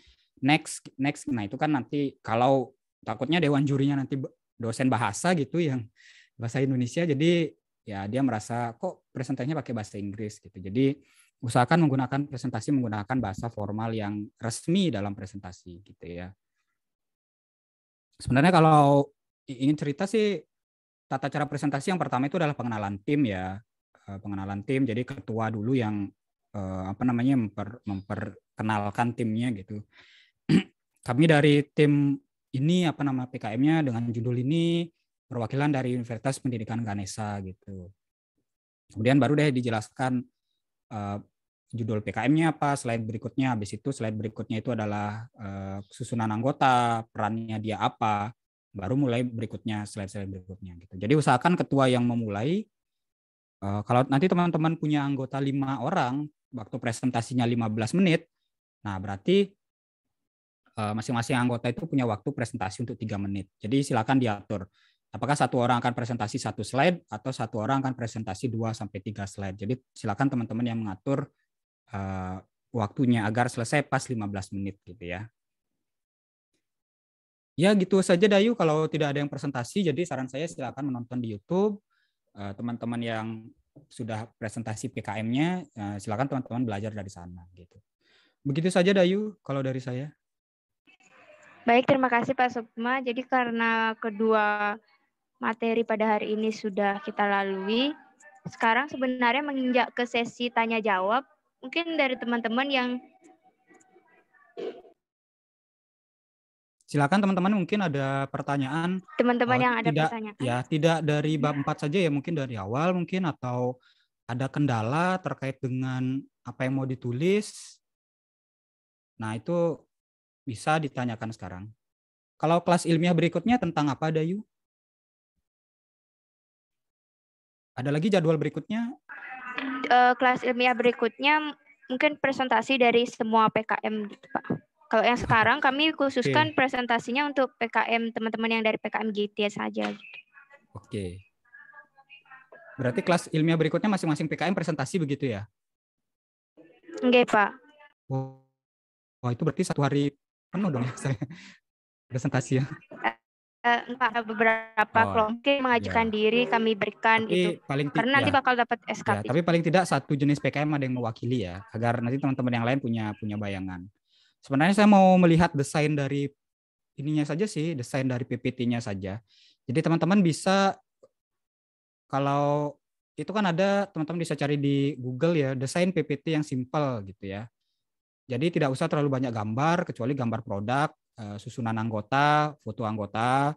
next next. Nah, itu kan nanti kalau takutnya dewan juri nya nanti dosen bahasa gitu yang bahasa Indonesia jadi ya dia merasa kok presentasinya pakai bahasa Inggris gitu. Jadi usahakan menggunakan presentasi menggunakan bahasa formal yang resmi dalam presentasi gitu ya. Sebenarnya kalau ingin cerita sih tata cara presentasi yang pertama itu adalah pengenalan tim ya eh, pengenalan tim. Jadi ketua dulu yang uh, apa namanya memper, memperkenalkan timnya gitu. <clears throat> Kami dari tim ini apa nama PKM-nya dengan judul ini perwakilan dari Universitas Pendidikan Ganesha gitu. Kemudian baru deh dijelaskan uh, judul PKM-nya apa, slide berikutnya. Habis itu slide berikutnya itu adalah uh, susunan anggota, perannya dia apa. Baru mulai berikutnya slide-slide berikutnya gitu. Jadi usahakan ketua yang memulai. Uh, kalau nanti teman-teman punya anggota lima orang, waktu presentasinya 15 menit, nah berarti eh, masing-masing anggota itu punya waktu presentasi untuk tiga menit. Jadi silakan diatur. Apakah satu orang akan presentasi satu slide atau satu orang akan presentasi dua sampai tiga slide. Jadi silakan teman-teman yang mengatur eh, waktunya agar selesai pas 15 menit gitu ya. Ya gitu saja Dayu kalau tidak ada yang presentasi jadi saran saya silakan menonton di YouTube. Eh, teman-teman yang sudah presentasi PKM-nya, eh, silakan teman-teman belajar dari sana gitu. Begitu saja Dayu kalau dari saya. Baik, terima kasih Pak Sukma. Jadi karena kedua materi pada hari ini sudah kita lalui, sekarang sebenarnya menginjak ke sesi tanya jawab. Mungkin dari teman-teman yang Silakan teman-teman mungkin ada pertanyaan. Teman-teman uh, yang tidak, ada pertanyaan. Ya, tidak dari bab 4 iya. saja ya, mungkin dari awal mungkin atau ada kendala terkait dengan apa yang mau ditulis. Nah, itu bisa ditanyakan sekarang. Kalau kelas ilmiah berikutnya tentang apa, Dayu? Ada lagi jadwal berikutnya? Uh, kelas ilmiah berikutnya mungkin presentasi dari semua PKM gitu, Pak. Kalau yang sekarang kami khususkan okay. presentasinya untuk PKM teman-teman yang dari PKM GTS saja. Oke. Okay. Berarti kelas ilmiah berikutnya masing-masing PKM presentasi begitu ya? Enggak, Pak. Wah, oh, oh, itu berarti satu hari penuh dong ya saya presentasi ya. Enggak, eh, beberapa oh, kelompok mengajukan ya. diri kami berikan tapi itu paling karena ya. nanti bakal dapat SKP. Ya, tapi paling tidak satu jenis PKM ada yang mewakili ya agar nanti teman-teman yang lain punya punya bayangan. Sebenarnya saya mau melihat desain dari ininya saja sih, desain dari PPT-nya saja. Jadi teman-teman bisa kalau itu kan ada teman-teman bisa cari di Google ya, desain PPT yang simple gitu ya. Jadi tidak usah terlalu banyak gambar kecuali gambar produk, eh, susunan anggota, foto anggota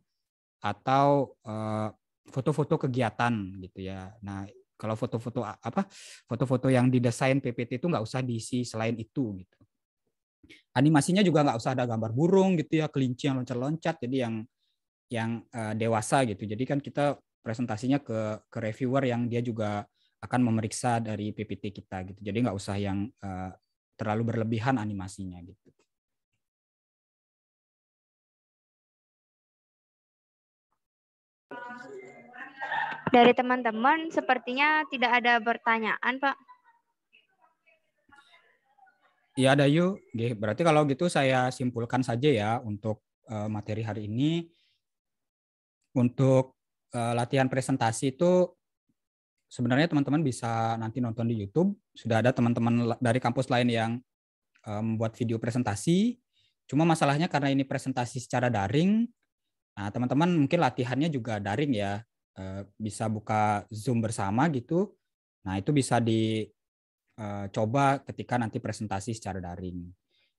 atau eh, foto-foto kegiatan gitu ya. Nah, kalau foto-foto apa? Foto-foto yang didesain PPT itu nggak usah diisi selain itu gitu animasinya juga nggak usah ada gambar burung gitu ya kelinci yang loncat-loncat jadi yang yang uh, dewasa gitu jadi kan kita presentasinya ke ke reviewer yang dia juga akan memeriksa dari PPT kita gitu jadi nggak usah yang uh, terlalu berlebihan animasinya gitu dari teman-teman sepertinya tidak ada pertanyaan Pak Ya, yuk. Berarti kalau gitu saya simpulkan saja ya untuk eh, materi hari ini. Untuk eh, latihan presentasi itu sebenarnya teman-teman bisa nanti nonton di YouTube. Sudah ada teman-teman dari kampus lain yang eh, membuat video presentasi. Cuma masalahnya karena ini presentasi secara daring, nah teman-teman mungkin latihannya juga daring ya. bisa buka Zoom bersama gitu. Nah, itu bisa di Eh, coba ketika nanti presentasi secara daring.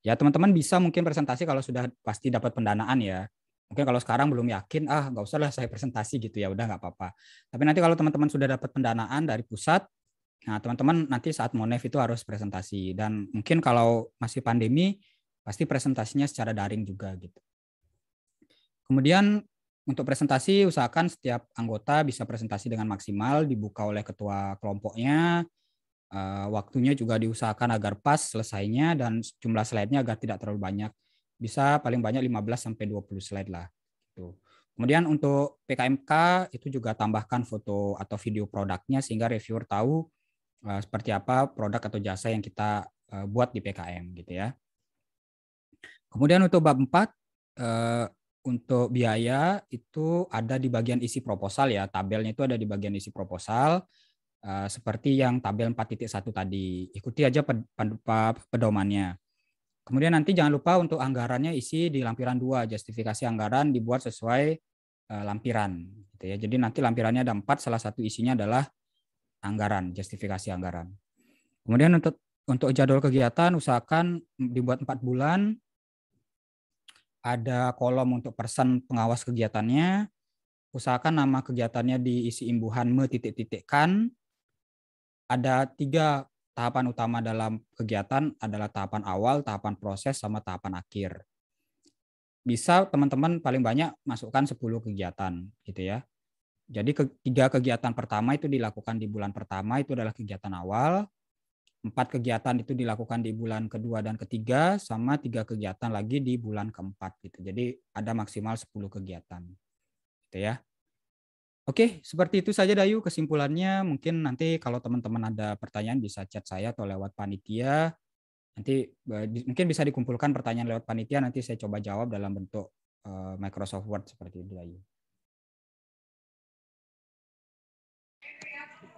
Ya teman-teman bisa mungkin presentasi kalau sudah pasti dapat pendanaan ya. Mungkin kalau sekarang belum yakin, ah nggak usah lah saya presentasi gitu ya, udah nggak apa-apa. Tapi nanti kalau teman-teman sudah dapat pendanaan dari pusat, nah teman-teman nanti saat Monev itu harus presentasi. Dan mungkin kalau masih pandemi, pasti presentasinya secara daring juga gitu. Kemudian untuk presentasi, usahakan setiap anggota bisa presentasi dengan maksimal, dibuka oleh ketua kelompoknya, Eh, waktunya juga diusahakan agar pas selesainya dan jumlah slide-nya agar tidak terlalu banyak. Bisa paling banyak 15 sampai 20 slide lah. Gitu. Kemudian untuk PKMK itu juga tambahkan foto atau video produknya sehingga reviewer tahu eh, seperti apa produk atau jasa yang kita eh, buat di PKM gitu ya. Kemudian untuk bab 4 untuk biaya itu ada di bagian isi proposal ya. Tabelnya itu ada di bagian isi proposal. Eh, seperti yang tabel 4.1 tadi. Ikuti aja pedomannya. Kemudian nanti jangan lupa untuk anggarannya isi di lampiran 2. Justifikasi anggaran dibuat sesuai eh, lampiran. Gitu ya. Jadi nanti lampirannya ada 4, salah satu isinya adalah anggaran, justifikasi anggaran. Kemudian untuk untuk jadwal kegiatan usahakan dibuat 4 bulan. Ada kolom untuk persen pengawas kegiatannya. Usahakan nama kegiatannya diisi imbuhan me titik-titikkan ada tiga tahapan utama dalam kegiatan adalah tahapan awal, tahapan proses, sama tahapan akhir. Bisa teman-teman paling banyak masukkan 10 kegiatan gitu ya. Jadi tiga kegiatan pertama itu dilakukan di bulan pertama itu adalah kegiatan awal. Empat kegiatan itu dilakukan di bulan kedua dan ketiga, sama tiga kegiatan lagi di bulan keempat gitu. Jadi ada maksimal 10 kegiatan, gitu ya. Oke, seperti itu saja Dayu kesimpulannya. Mungkin nanti kalau teman-teman ada pertanyaan bisa chat saya atau lewat panitia. Nanti eh, mungkin bisa dikumpulkan pertanyaan lewat panitia nanti saya coba jawab dalam bentuk eh, Microsoft Word seperti itu Dayu.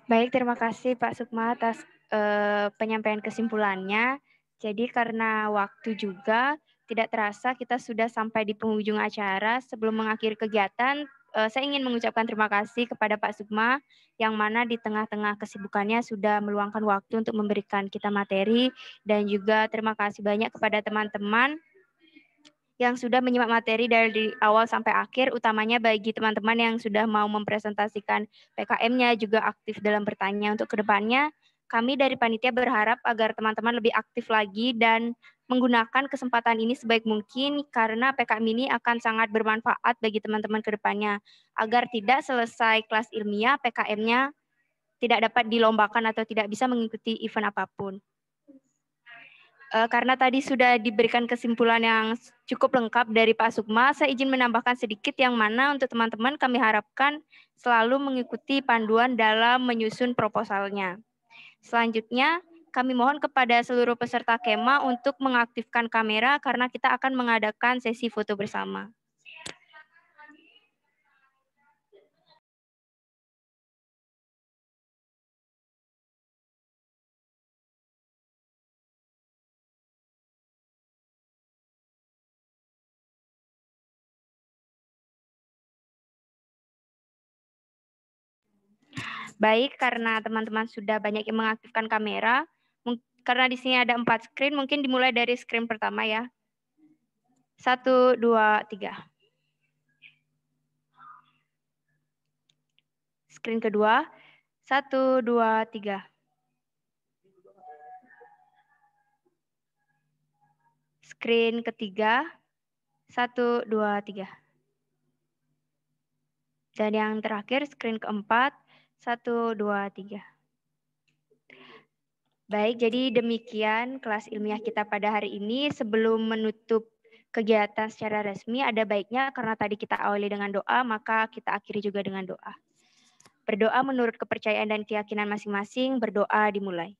Baik, terima kasih Pak Sukma atas eh, penyampaian kesimpulannya. Jadi karena waktu juga tidak terasa kita sudah sampai di penghujung acara. Sebelum mengakhiri kegiatan, uh, saya ingin mengucapkan terima kasih kepada Pak Sukma yang mana di tengah-tengah kesibukannya sudah meluangkan waktu untuk memberikan kita materi dan juga terima kasih banyak kepada teman-teman yang sudah menyimak materi dari awal sampai akhir, utamanya bagi teman-teman yang sudah mau mempresentasikan PKM-nya juga aktif dalam bertanya untuk kedepannya. Kami dari panitia berharap agar teman-teman lebih aktif lagi dan menggunakan kesempatan ini sebaik mungkin karena PKM ini akan sangat bermanfaat bagi teman-teman ke depannya. Agar tidak selesai kelas ilmiah, PKM-nya tidak dapat dilombakan atau tidak bisa mengikuti event apapun. E, karena tadi sudah diberikan kesimpulan yang cukup lengkap dari Pak Sukma, saya izin menambahkan sedikit yang mana untuk teman-teman kami harapkan selalu mengikuti panduan dalam menyusun proposalnya. Selanjutnya, kami mohon kepada seluruh peserta kema untuk mengaktifkan kamera karena kita akan mengadakan sesi foto bersama. baik karena teman-teman sudah banyak yang mengaktifkan kamera. Karena di sini ada empat screen, mungkin dimulai dari screen pertama ya. Satu, dua, tiga. Screen kedua. Satu, dua, tiga. Screen ketiga. Satu, dua, tiga. Dan yang terakhir, screen keempat. Satu, dua, tiga. Baik, jadi demikian kelas ilmiah kita pada hari ini. Sebelum menutup kegiatan secara resmi, ada baiknya karena tadi kita awali dengan doa, maka kita akhiri juga dengan doa. Berdoa menurut kepercayaan dan keyakinan masing-masing, berdoa dimulai.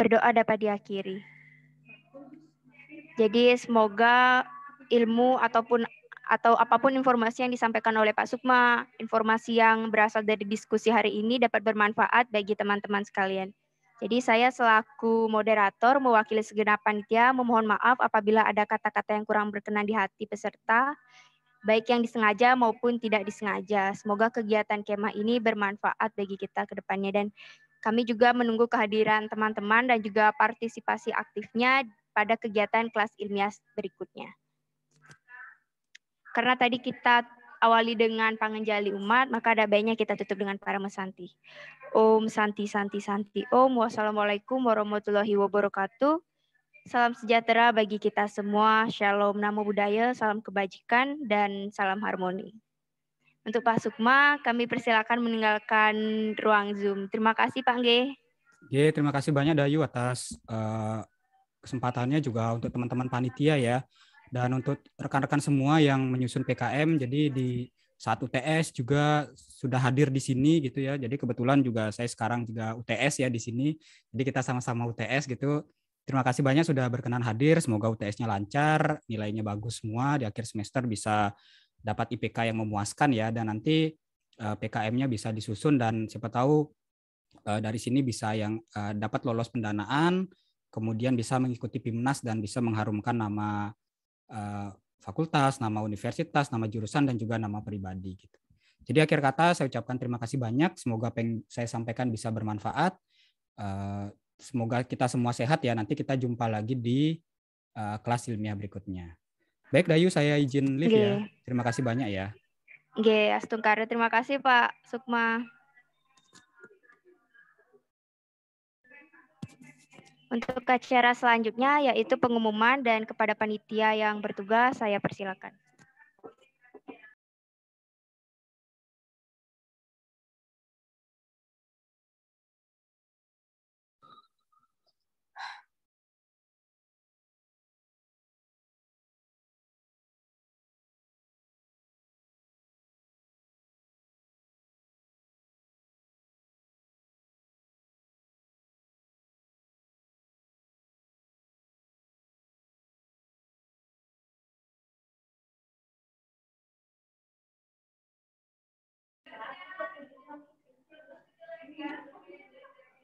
berdoa dapat diakhiri. Jadi semoga ilmu ataupun atau apapun informasi yang disampaikan oleh Pak Sukma, informasi yang berasal dari diskusi hari ini dapat bermanfaat bagi teman-teman sekalian. Jadi saya selaku moderator mewakili segenap panitia memohon maaf apabila ada kata-kata yang kurang berkenan di hati peserta, baik yang disengaja maupun tidak disengaja. Semoga kegiatan kemah ini bermanfaat bagi kita ke depannya dan kami juga menunggu kehadiran teman-teman dan juga partisipasi aktifnya pada kegiatan kelas ilmiah berikutnya. Karena tadi kita awali dengan pengenjali umat, maka ada baiknya kita tutup dengan para mesanti. Om Santi Santi Santi Om, wassalamualaikum warahmatullahi wabarakatuh. Salam sejahtera bagi kita semua, shalom namo buddhaya, salam kebajikan, dan salam harmoni. Untuk Pak Sukma, kami persilakan meninggalkan ruang Zoom. Terima kasih Pak Nge. Ye, terima kasih banyak Dayu atas uh, kesempatannya juga untuk teman-teman panitia ya. Dan untuk rekan-rekan semua yang menyusun PKM, jadi di saat UTS juga sudah hadir di sini gitu ya. Jadi kebetulan juga saya sekarang juga UTS ya di sini. Jadi kita sama-sama UTS gitu. Terima kasih banyak sudah berkenan hadir. Semoga UTS-nya lancar, nilainya bagus semua. Di akhir semester bisa dapat IPK yang memuaskan ya dan nanti eh, PKM-nya bisa disusun dan siapa tahu eh, dari sini bisa yang eh, dapat lolos pendanaan kemudian bisa mengikuti PIMNAS dan bisa mengharumkan nama fakultas, nama universitas, nama jurusan dan juga nama pribadi gitu. Jadi akhir kata saya ucapkan terima kasih banyak. Semoga apa yang saya sampaikan bisa bermanfaat. semoga kita semua sehat ya. Nanti kita jumpa lagi di kelas ilmiah berikutnya. Baik Dayu, saya izin live ya. Terima kasih banyak ya. Oke, Astung Karya. Terima kasih Pak Sukma. Untuk acara selanjutnya yaitu pengumuman dan kepada panitia yang bertugas saya persilakan.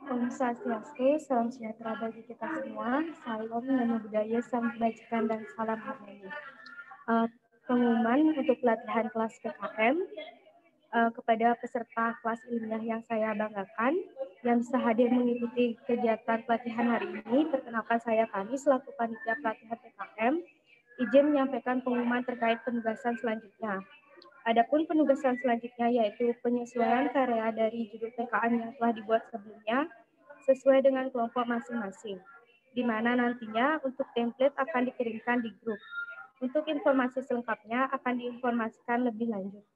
Om Swastiastu, salam sejahtera bagi kita semua, salam dan budaya, salam kebajikan dan salam harmoni. Uh, pengumuman untuk pelatihan kelas PKM eh, kepada peserta kelas ilmiah yang saya banggakan yang bisa hadir mengikuti kegiatan pelatihan hari ini. Perkenalkan saya kami selaku panitia pelatihan PKM. Izin menyampaikan pengumuman terkait penugasan selanjutnya. Adapun penugasan selanjutnya yaitu penyesuaian karya dari judul PKN yang telah dibuat sebelumnya sesuai dengan kelompok masing-masing, di mana nantinya untuk template akan dikirimkan di grup. Untuk informasi selengkapnya akan diinformasikan lebih lanjut.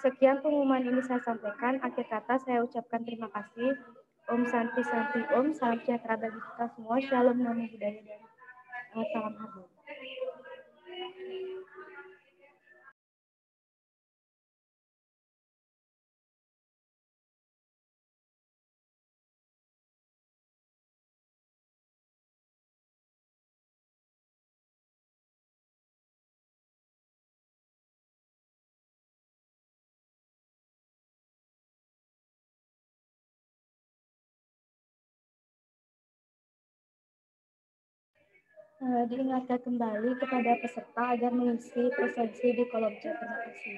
Sekian pengumuman ini saya sampaikan. Akhir kata saya ucapkan terima kasih. Om Santi Santi Om, salam sejahtera bagi kita semua. Shalom namo budaya dan salam harmoni. Eh, diingatkan kembali kepada peserta agar mengisi presensi di kolom chat. Terima kasih.